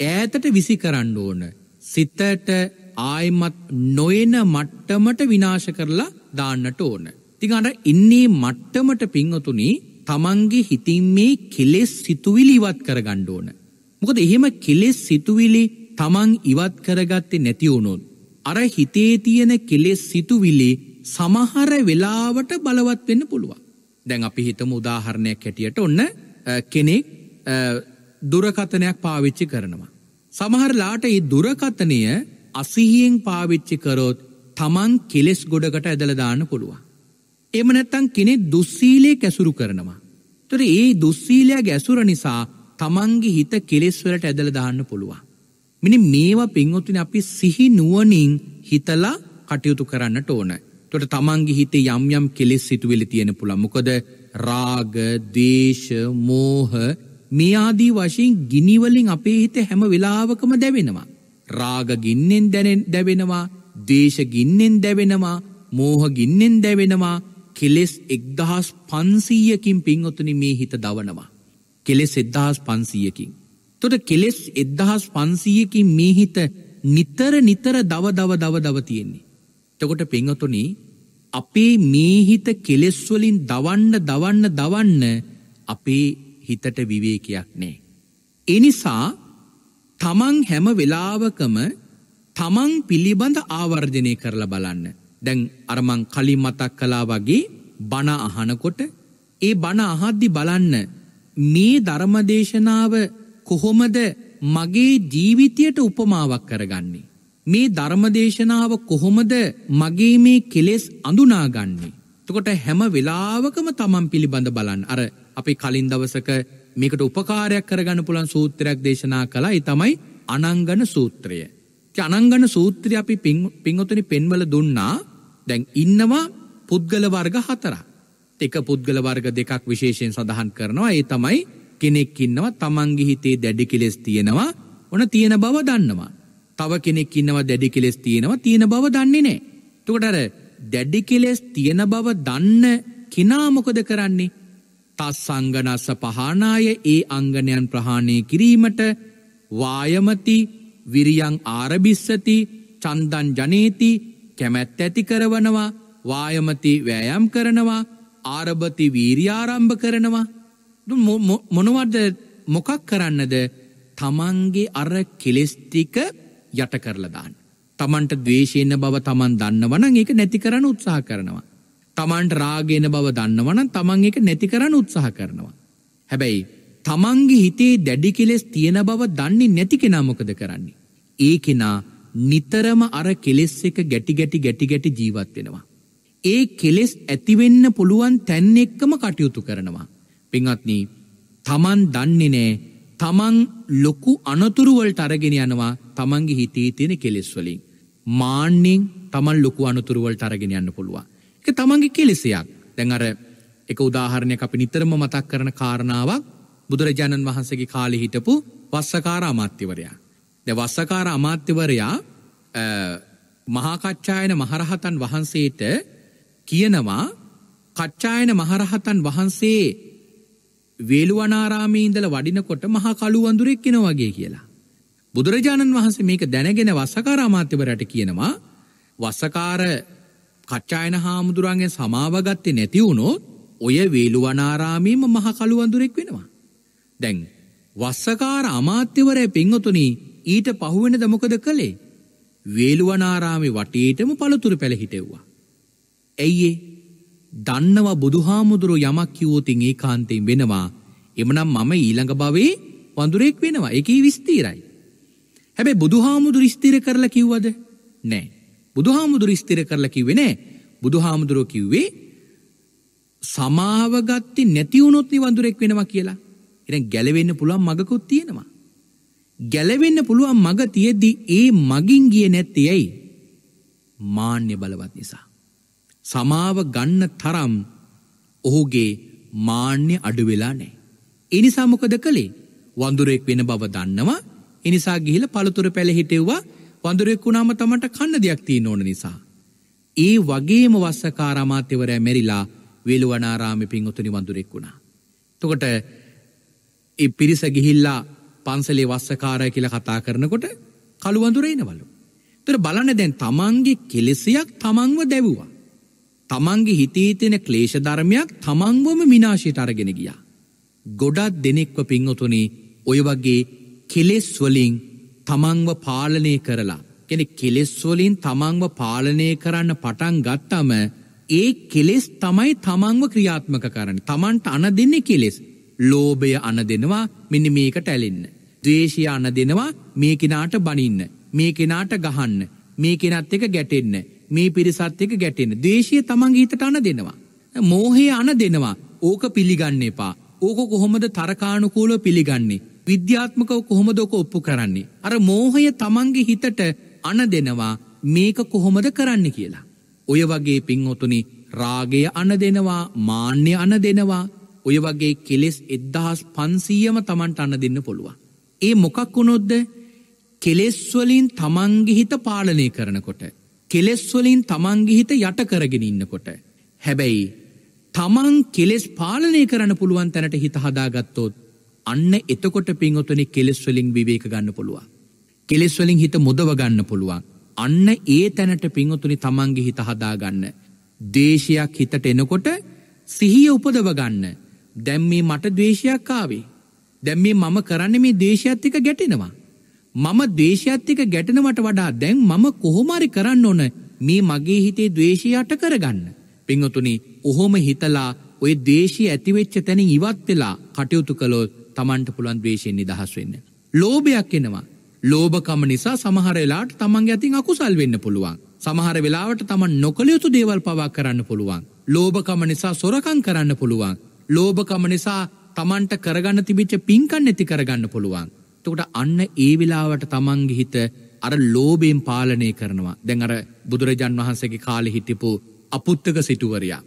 ඈතට විසි කරන්න ඕන. සිතට ආයමත් නොයන මට්ටමට විනාශ කරලා දාන්නට ඕන. තිගන්න ඉන්නේ මට්ටමට පිංහතුනි තමන්ගේ හිතින් මේ කෙලෙස් සිතුවිලි ඉවත් කරගන්න ඕන. මොකද එහෙම කෙලෙස් සිතුවිලි තමන් ඉවත් කරගත්තේ නැතිවුණුන්. අර හිතේ තියෙන කෙලෙස් සිතුවිලි සමහර වෙලාවට බලවත් වෙන්න පුළුවන්. දැන් අපි හිතම උදාහරණයක් හැටියට ඔන්න කෙනෙක් දුරකතනයක් පාවිච්චි කරනවා. සමහරලාට ඒ දුරකතනය අසිහියෙන් පාවිච්චි කරොත් තමන් කෙලෙස් ගොඩකට ඇදලදාන්න පුළුවන්. එම නැත්තං කෙනෙ දුස්සීලය කැසුරු කරනවා. තුර ඒ දුස්සීලයා ගැසුර නිසා තමන්ගේ හිත කෙලෙස්වලට ඇදලදාන්න පුළුවන්. මිනි මේවා පින්වොත්තුන අපි සිහි නුවනින් හිතලා කටයුතු කරන්නට ඕන. තොට තමන්ගේ හිතේ යම් යම් කෙලෙස් සිතුවෙලි තියෙන පුළමුකොද රාග දේශ මෝහ මේ ආදී වශයෙන් ගිනි වලින් අපේ හිත හැම වෙලාවකම දැවෙනවා. රාග ගින්නෙන් දැවෙනවා, ද්වේෂ ගින්නෙන් දැවෙනවා, මෝහ ගින්නෙන් දැවෙනවා, කෙලෙස් 1500කින් පින්වතුනි මේ හිත දවනවා. කෙලෙස් 1500කින්. එතකොට කෙලෙස් 1500කින් මේ හිත නිතර නිතර දව දව දව දව තියෙන්නේ. එතකොට පින්වතුනි අපේ මේ හිත කෙලෙස් වලින් දවන්න දවන්න දවන්න අපේ හිතට විවේකයක් නෑ. එනිසා තමන් හැම වෙලාවකම තමන් පිළිබඳ ආවර්ජනය කරලා බලන්න. දැන් අරමං කලින් මතක් කලා වගේ බණ අහනකොට ඒ බණ අහද්දි බලන්න මේ ධර්මදේශනාව කොහොමද මගේ ජීවිතයට උපමාවක් කරගන්නේ. මේ ධර්මදේශනාව කොහොමද මගේ මේ කෙලෙස් අඳුනාගන්නේ. තකොට හැම වෙලාවකම තමන් පිළිබඳ බලන්න අර අපි කලින් දවසක මේකට උපකාරයක් කරගන්න පුළන් සූත්‍රයක් දේශනා කළයි තමයි අනංගන සූත්‍රය. අනංගන සූත්‍රය අපි පිංහොතනි පෙන්වල දුන්නා දැන් ඉන්නවා පුද්ගල වර්ග හතර. එක පුද්ගල වර්ග දෙකක් විශේෂයෙන් සඳහන් කරනවා ඒ තමයි කෙනෙක් ඉන්නවා තමන්ගි හිතේ දැඩි කෙලෙස් තියෙනවා ඕන තියෙන බව දන්නවා. තව කෙනෙක් ඉන්නවා දැඩි කෙලෙස් තියෙනවා තියෙන බව දන්නේ නෑ. තුකටර දැඩි කෙලෙස් තියෙන බව දන්න කෙනාමොකද කරන්නේ තස්සංගනස්ස පහනාය ඒ අංගනයන් ප්‍රහාණය කිරීමට වායමති විරියං ආරභිස්සති චන්දන් ජනේති කැමැත් ඇති කරවනවා වායමති වෑයම් කරනවා ආරභති වීරියාරම්භ කරනවා මොනවද මොකක් කරන්නද තමන්ගේ අර කෙලෙස්ටික යට කරලදාන්න. තමන්ට දවේශයෙන්න්න බව තමන් දන්නවන ඒක නැති කරන උත්සාහ කරනවා. තමන්ට රාගෙන බව දන්නවන තමන් එක නැති කරන්න උත්සාහ කරනවා. හැබැයි තමන්ගේ හිතේ දැඩි කෙලෙස් තියෙන බව දන්නේ නැති කෙනා මොකද කරන්නේ. ඒ කෙනා නිතරම අර කෙලෙස් එක ගැටි ගැටි ගැටි ගැටි ජීවත් වෙනවා. ඒ කෙලෙස් ඇතිවෙන්න පුළුවන් තැන් එක්කම කටයුතු කරනවා. පිංහත්නී තමන් දන්නේ නෑ තමන් ලොකු අනතුරුවලට අරගෙන යනවා තමන්ගේ හිතේ තියෙන කෙලෙස් වලින්. මාන්‍යෙන් තමන් ලොකු අනතුරුවලට අරගෙන යන්න පුළුවන්. තමන්ගේ කෙලෙසයක් දැන් අර එක උදාහරණයක් අපි නිතරම මතක් කරන කාරණාවක් බුදුරජාණන් වහන්සගේ කාලෙ හිටපු වස්සකාර අමාත්‍යවරයා. ද වස්සකාර අමාත්‍යවරයා මහාකච්ඡායන මහරහතන් වහන්සේට කියනවා කච්ඡායන මහරහතන් වහන්සේ වේළුවනාරාමීන්දල වඩිනකොට මහා කළුවඳුරෙක් කෙන වගේ කියලා. බුදුරජාණන් වහන්සේ මේක දැනගෙන වස්සකාර අමාත්‍යවරයට කියනවා වස්සකාර කච්චායන හාමුදුරන්ගෙන් සමාව ගත්තේ නැති වුණොත් ඔය වේලුවනාරාමයේම මහ කළු වඳුරෙක් වෙනවා. දැන් වස්සකාර අමාත්‍යවරයා පින්වතුනි ඊට පහුවෙනද මොකද කළේ? වේලුවනාරාමේ වටේටම පළතුරු පැල හිටෙව්වා. ඇයි දන්නව බුදුහාමුදුරු යමක් කිව්වොතින් ඒකාන්තයෙන් වෙනවා. එමනම් මම ඊළඟ භවයේ වඳුරෙක් වෙනවා. ඒකේ විස්තීරයි. හැබැයි බුදුහාමුදුරු ස්ථිර කරලා කිව්වද? නැහැ. බුදුහාමුදුර ස්තිර කරලා කිව්වේ නෑ. බුදුහාමුදුරෝ කිව්වේ සමාව ගත්තේ නැති වුණොත් නිවඳුරෙක් වෙනවා කියලා. ඉතින් ගැලවෙන්න පුළුවන් මගකුත් තියෙනවා. ගැලවෙන්න පුළුවන් මග තියෙද්දි ඒ මගින් ගියේ නැත්තේ ඇයි? මාන්‍ය බලවත් නිසා. සමාව ගන්න තරම් ඔහුගේ මාන්‍ය අඩු වෙලා නැහැ. ඒ නිසා මොකද කළේ? වඳුරෙක් වෙන බව දන්නවා. ඒ නිසා ගිහිල්ලා පළතුරු පැල හිටෙව්වා. වඳුරෙක් වුණාම තමට කන්න දෙයක් තියෙන ඕන නිසා. ඒ වගේම වස්සකාර අමාත්‍යවරයා මෙරිලා වේළුවනාරාමේ පින්වතුනි වඳුරෙක් වුණා. එතකොට ඒ පිරිස ගිහිල්ලා පන්සලේ වස්සකාරය කියලා කතා කරනකොට කළු වඳුර එනවලු. ඒතර බලන්න දැන් තමන්ගේ කෙලෙසයක් තමන්ව දැවුවා. තමන්ගේ හිතේ තියෙන ක්ලේශ ධර්මයක් තමන්වම විනාශයට අරගෙන ගියා. ගොඩක් දෙනෙක්ව පින්වතුනි ඔය වගේ කෙලෙස් වලින් තමන්ව පාලනය කරලා. කෙනෙ කෙලෙස්වලින් තමන්ව පාලනය කරන්න පටන් ගත්තම ඒ කෙලෙස් තමයි තමන්ව ක්‍රියාත්මක කරන්න. තමන්ට අන දෙන්න කෙලෙස්. ලෝභය අන දෙනවා මෙනි මේකට ඇලෙන්න. දවේශය අන දෙනවා මේ කෙනාට බනින්න. මේ කෙනාට ගහන්න. මේ කෙනත් එක ගැටෙන්න. මේ පිරිසත් එක ගැටෙන්න. දේශය තමන් හිතට අන දෙනවා. මෝහේ අන දෙනවා ඕක පිළිගන්න එපා. ඕක කොහොමද තරකානුකූලෝ පිළිගන්නේ. විද්‍යාත්මකව කොහොමදෝක ඔප්පු කරන්නේ. අර මෝහය තමන්ගේ හිතට අන දෙනවා මේක කොහොමද කරන්න කියලා. ඔය වගේ පින්හොතුනි රාගය අන දෙනවා මාන්‍ය අන දෙනවා ඔය වගේ කෙලෙස් එද්දහස් පන්සීයම තමන්ට අන්න දෙන්න පුළුව. ඒ මොකක් වුණොද්ද කෙලෙස්වලින් තමන්ගිහිත පාලනය කරනකොට. කෙලෙස්වලින් තමන්ගිහිත යට කරගෙන ඉන්නකොට. හැබැයි තමන් කෙලෙස් පාලනය කරන පුළුවන් තැනට හිත හදාගත්තොත් අන්න එතකොට පින්වතුනි කෙලෙස් වලින් විවේක ගන්න පුළුවන්. කෙලෙස් වලින් හිත මුදව ගන්න පුළුවන්. අන්න ඒ තැනට පින්වතුනි තමන්ගේ හිත හදා ගන්න. දේශයක් හිතට එනකොට සිහිය උපදව ගන්න. දැන් මේ මට ද්වේෂයක් ආවේ. දැන් මේ මම කරන්නේ මේ දේශයත් එක්ක ගැටෙනවා. මම ද්වේෂයත් එක්ක ගැටෙනවට වඩා දැන් මම කොහොම හරි කරන්න ඕන මේ මගේ හිතේ ද්වේෂය යට කරගන්න. පින්වතුනි, ඔහොම හිතලා ওই ද්වේෂය ඇති වෙච්ච තැනින් ඉවත් වෙලා කටයුතු කළොත් තමන්ට පුළුවන් දවේශයෙන් නිදහස් වෙන්න. ලෝභයක් එනවා. ලෝභකම නිසා සමහර වෙලාවට තමන්ගේ අතින් අකුසල් වෙන්න පුළුවන්. සමහර වෙලාවට තමන් නොකළ යුතු දේවල් පවා කරන්න පුළුවන්. ලෝභකම නිසා සොරකම් කරන්න පුළුවන්. ලෝභකම නිසා තමන්ට කරගන්න තිබිච්ච පින්කම් නැති කරගන්න පුළුවන්. එතකොට අන්න ඒ වෙලාවට තමන්ගේ හිත අර ලෝභයෙන් පාලනය කරනවා. දැන් අර බුදුරජාන් වහන්සේගේ කාලේ හිටපු අපුත්තක සිටුවරයා.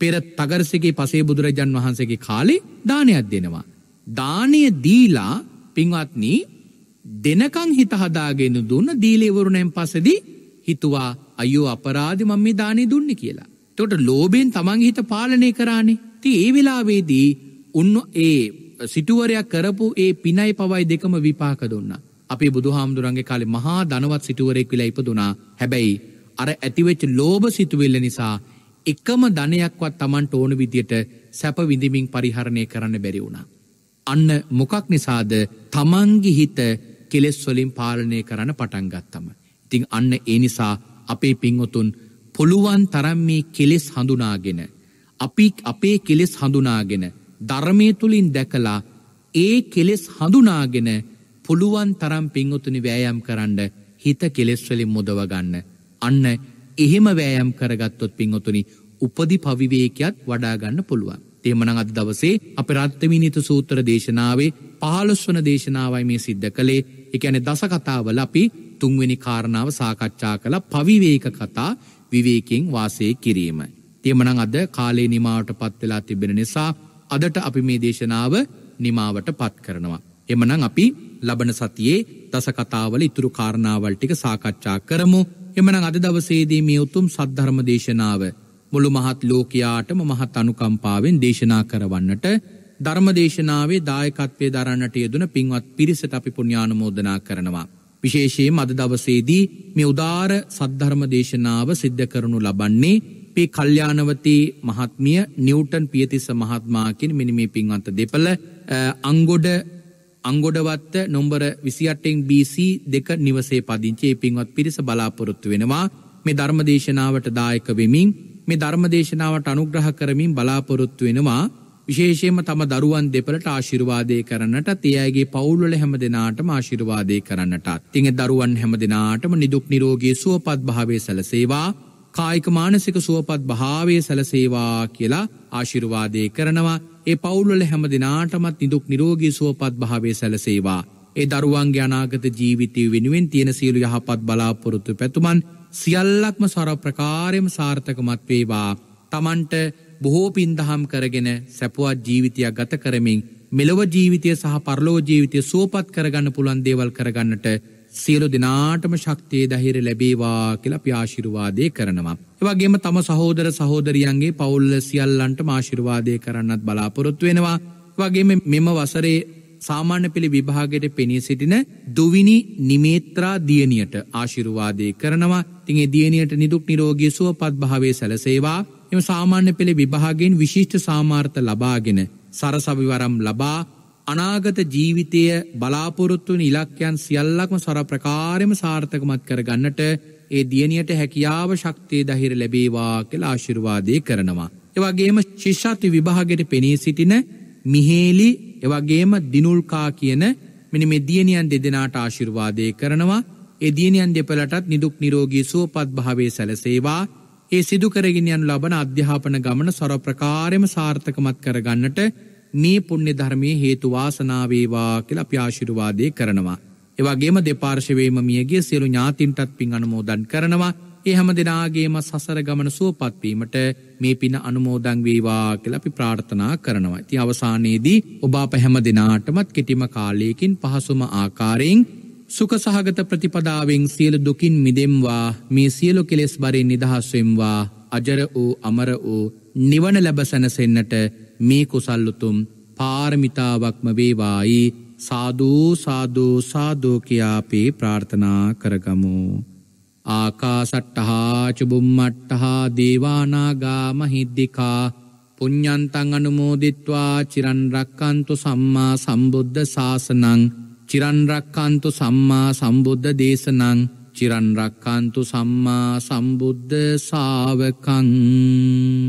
පෙර තගරසගේ පසේ බුදුරජාන් වහන්සේගේ කාලේ දානයක් දෙනවා. දානය දීලා පින්වත්නි දෙනකං හිත හදාගෙන දුන්න දීලේවරුණයෙන් පසදී හිතුවා අයෝ අපරාධ මම මේ දානේ දුන්නේ කියලා. එතකොට ලෝභයෙන් තමන් හිත පාලනය කරානේ. ඉතින් ඒ වෙලාවේදී උන් ඒ සිටුවරයා කරපු ඒ පිනයි පවයි දෙකම විපාක දුන්නා. අපේ බුදුහාමුදුරන්ගේ කාලේ මහා ධනවත් සිටුවරයෙක් වෙලා ඉපදුනා. හැබැයි අර ඇතිවෙච්ච ලෝභ සිතුවිල්ල නිසා එකම ධනයක්වත් Tamanට ඕන විදියට සැප විඳිමින් පරිහරණය කරන්න බැරි වුණා. අන්න මොකක් නිසාද තමන්ගි හිත කෙලෙස්වලින් පාලනය කරන පටන්ගත්තම. ඉතිං අන්න ඒ නිසා අපේ පින්වතුන් පොළුවන් තරම් මේ කෙලෙස් හඳුනාගෙන. අපි අපේ කෙලෙස් හඳුනාගෙන ධර්මය තුළින් දැකලා ඒ කෙලෙස් හඳුනාගෙන පුළුවන් තරම් පින්වතුනි වෑයම් කරන්න හිත කෙලෙස්වලින් මුදවගන්න. අන්න එහෙම වෑයම් කරගත්තොත් පින්වතුනි උපදි පවිවේකයක්ත් වඩාගන්න පුළුවන්. එමනං අද දවසේ අප රත්්‍යවිනිත සූත්‍ර දේශනාවේ පහලොස්වන දේශනාවයි මේ සිද්ධ කළේ එකැන දසකතාවල අපි තුන්වෙනි කාරණාව සාකච්ඡා කළ පවිවේක කතා විවේකෙන් වාසය කිරීම. තියමනං අද කාලේ නිමාවට පත්වෙලා තිබෙන නිසා අදට අපි මේ දේශනාව නිමාවට පත් කරනවා. එමනං අපි ලබන සතියේ දසකතාවල ඉතුරු කාරණාවල් ටික සාකච්ඡා කරමු එමනං අද දවසේදී මේ උතුම් සද්ධර්ම දේශනාව මුළු මහත් ලෝකයාටම මහත් අනුකම්පාවෙන් දේශනා කරවන්නට ධර්මදේශනාවේ දායකත්වය දරන්නට යෙදන පින්වත් පිරිසට අපි පුුණ්ඥානමෝදනා කරනවා. විශේෂයේ මද දවසේදී මේ උදාර සද්ධර්ම දේශනාව සිද්ධ කරනු ලබන්නේ පේ කල්්‍යානවති මහත්මිය නිියවටන් පියතිස මහත්මාකින් මිනිමේ පින්වන්ත දෙපල අංගොඩ අංගොඩවත්ත නොම්බර විසිටෙන් BC දෙක නිවසේ පදිංචේ පින්වත් පිරිස බලාපොරොත්තු වෙනවා මේ ධර්මදේශනාවට දායක වෙමින් මේ ධර්මදේශනාවට අනුග්‍රහ කරමින් බලාපොරොත්තු වෙනවා විශේෂයෙන්ම තම දරුවන් දෙපළට ආශිර්වාදේ කරන්නට තියෑගේ පවුල්වල හැම දෙනාටම ආශිර්වාදේ කරන්නට. ඉතින් දරුවන් හැම දෙනාටම නිදුක් නිරෝගී සුවපත් භාවයේ සැලසේවා. කායික මානසික සුවපත් භාවයේ සැලසේවා කියලා ආශිර්වාදේ කරනවා. ඒ පවුල්වල හැම දෙනාටමත් නිදුක් නිරෝගී සුවපත් භාවයේ සැලසේවා. ඒ දරුවන්ගේ අනාගත ජීවිතය වෙනුවෙන් තියෙන සියලු යහපත් බලාපොරොත්තු පැතුමන් සියල්ලක්ම සොර ප්‍රකාරයම සාර්ථකමත් වේවා තමන්ට බොහෝ පින්දහම් කරගෙන සැපුවත් ජීවිතයක් ගත කරමින් මෙලොව ජීවිතය සහ පරලෝ ජීවිතය සුවපත් කරගන්න පුළන් දේවල් කරගන්නට සියලු දෙනාටම ශක්තිය දහිර ලැබේවා කියලා ප්‍යාශිරුවාදය කරනවා. එවගේම තම සහෝදර සහෝදරියන්ගේ පවුල්ල සියල්ලන්ට මාශිරවාදය කරන්නත් බලාපොරොත්තු වෙනවා. වගේම මෙම වසරේ සාමාන්‍ය පිළි විභාගයට පෙනී සිටින දුවිනි නිමේත්‍රා දියණියට ආශිරුවාදය කරනවා. තින් දියනයට නිදුක් නිරෝගී සුවපත් භාවේ සැලසේවා එම සාමාන්‍ය පෙළ විභාගෙන් විශිෂ්ට සාමාර්ථ ලබාගෙන සරසවිවරම් ලබා අනාගත ජීවිතය බලාපොරොත්තුන් ඉලක්කයන් සියල්ලක්ම සොර ප්‍රකාරම සාර්ථකමත් කරගන්නට ඒ දියනියට හැකියාව ශක්තිය දහිර ලැබේවා කියලා ආශිර්වාදය කරනවා. එවගේම ශිෂ්ෂාති විභාගයට පෙනී සිටින මිහේලි එවගේම දිනුල්කා කියන මෙනි මෙ දියනියන් දෙදෙනට ආශිර්වාදය කරනවා එදියනියන් දෙපලටත් නිදුක් නිරෝගී සුවපත් භාවේ සැලසේවා ඒ සිදුකරගෙනයන් ලබන අධ්‍යාපන ගමන සොරප්‍රකාරම සාර්ථකමත් කරගන්නට මේ පුුණ්‍ය ධර්මය හේතුවාසනාවේවා කියල ප්‍යාශිරුවාදය කරනවා. ඒවගේම දෙපාර්ශවේම මියගේ සිරු ඥාතින්ටත් පින් අනුමෝදන් කරනවා එහම දෙනාගේම සසර ගමන සුවපත්වීමට මේ පින අනුමෝදංවේවා කලපි ප්‍රාර්ථනා කරනවා. ති අවසානයේදී ඔබා පැහැම දෙනාටමත් කෙටිම කාලයකින් පහසුම ආකාරයෙන් සුකසහගත ප්‍රතිපදාවෙන් සියලු දුකින් මිදෙම්වා මේ සියලු කෙලෙස් බරින් නිදහස්වෙම්වා අජර වූ අමර වූ නිවන ලැබසැනසෙන්න්නට මේ කුසල්ලුතුම් පාරමිතාවක්ම වේවායි සාධූ සාධූ සාධෝකයාපේ ප්‍රාර්ථනා කරගමු. ආකාසට්ටහා චුබුම්මට්ටහා දේවානාගා මහිද්දිකා පුඤ්ඥන්තං අනුමෝදිත්වා චිරන්රක්කන්තු සම්මා සම්බුද්ධ ශාසනං චිරන්රක්කාන්තු සම්මා සම්බුද්ධ දේශනං චිරන්රක්කාන්තු සම්මා සම්බුද්ධ සාාවකං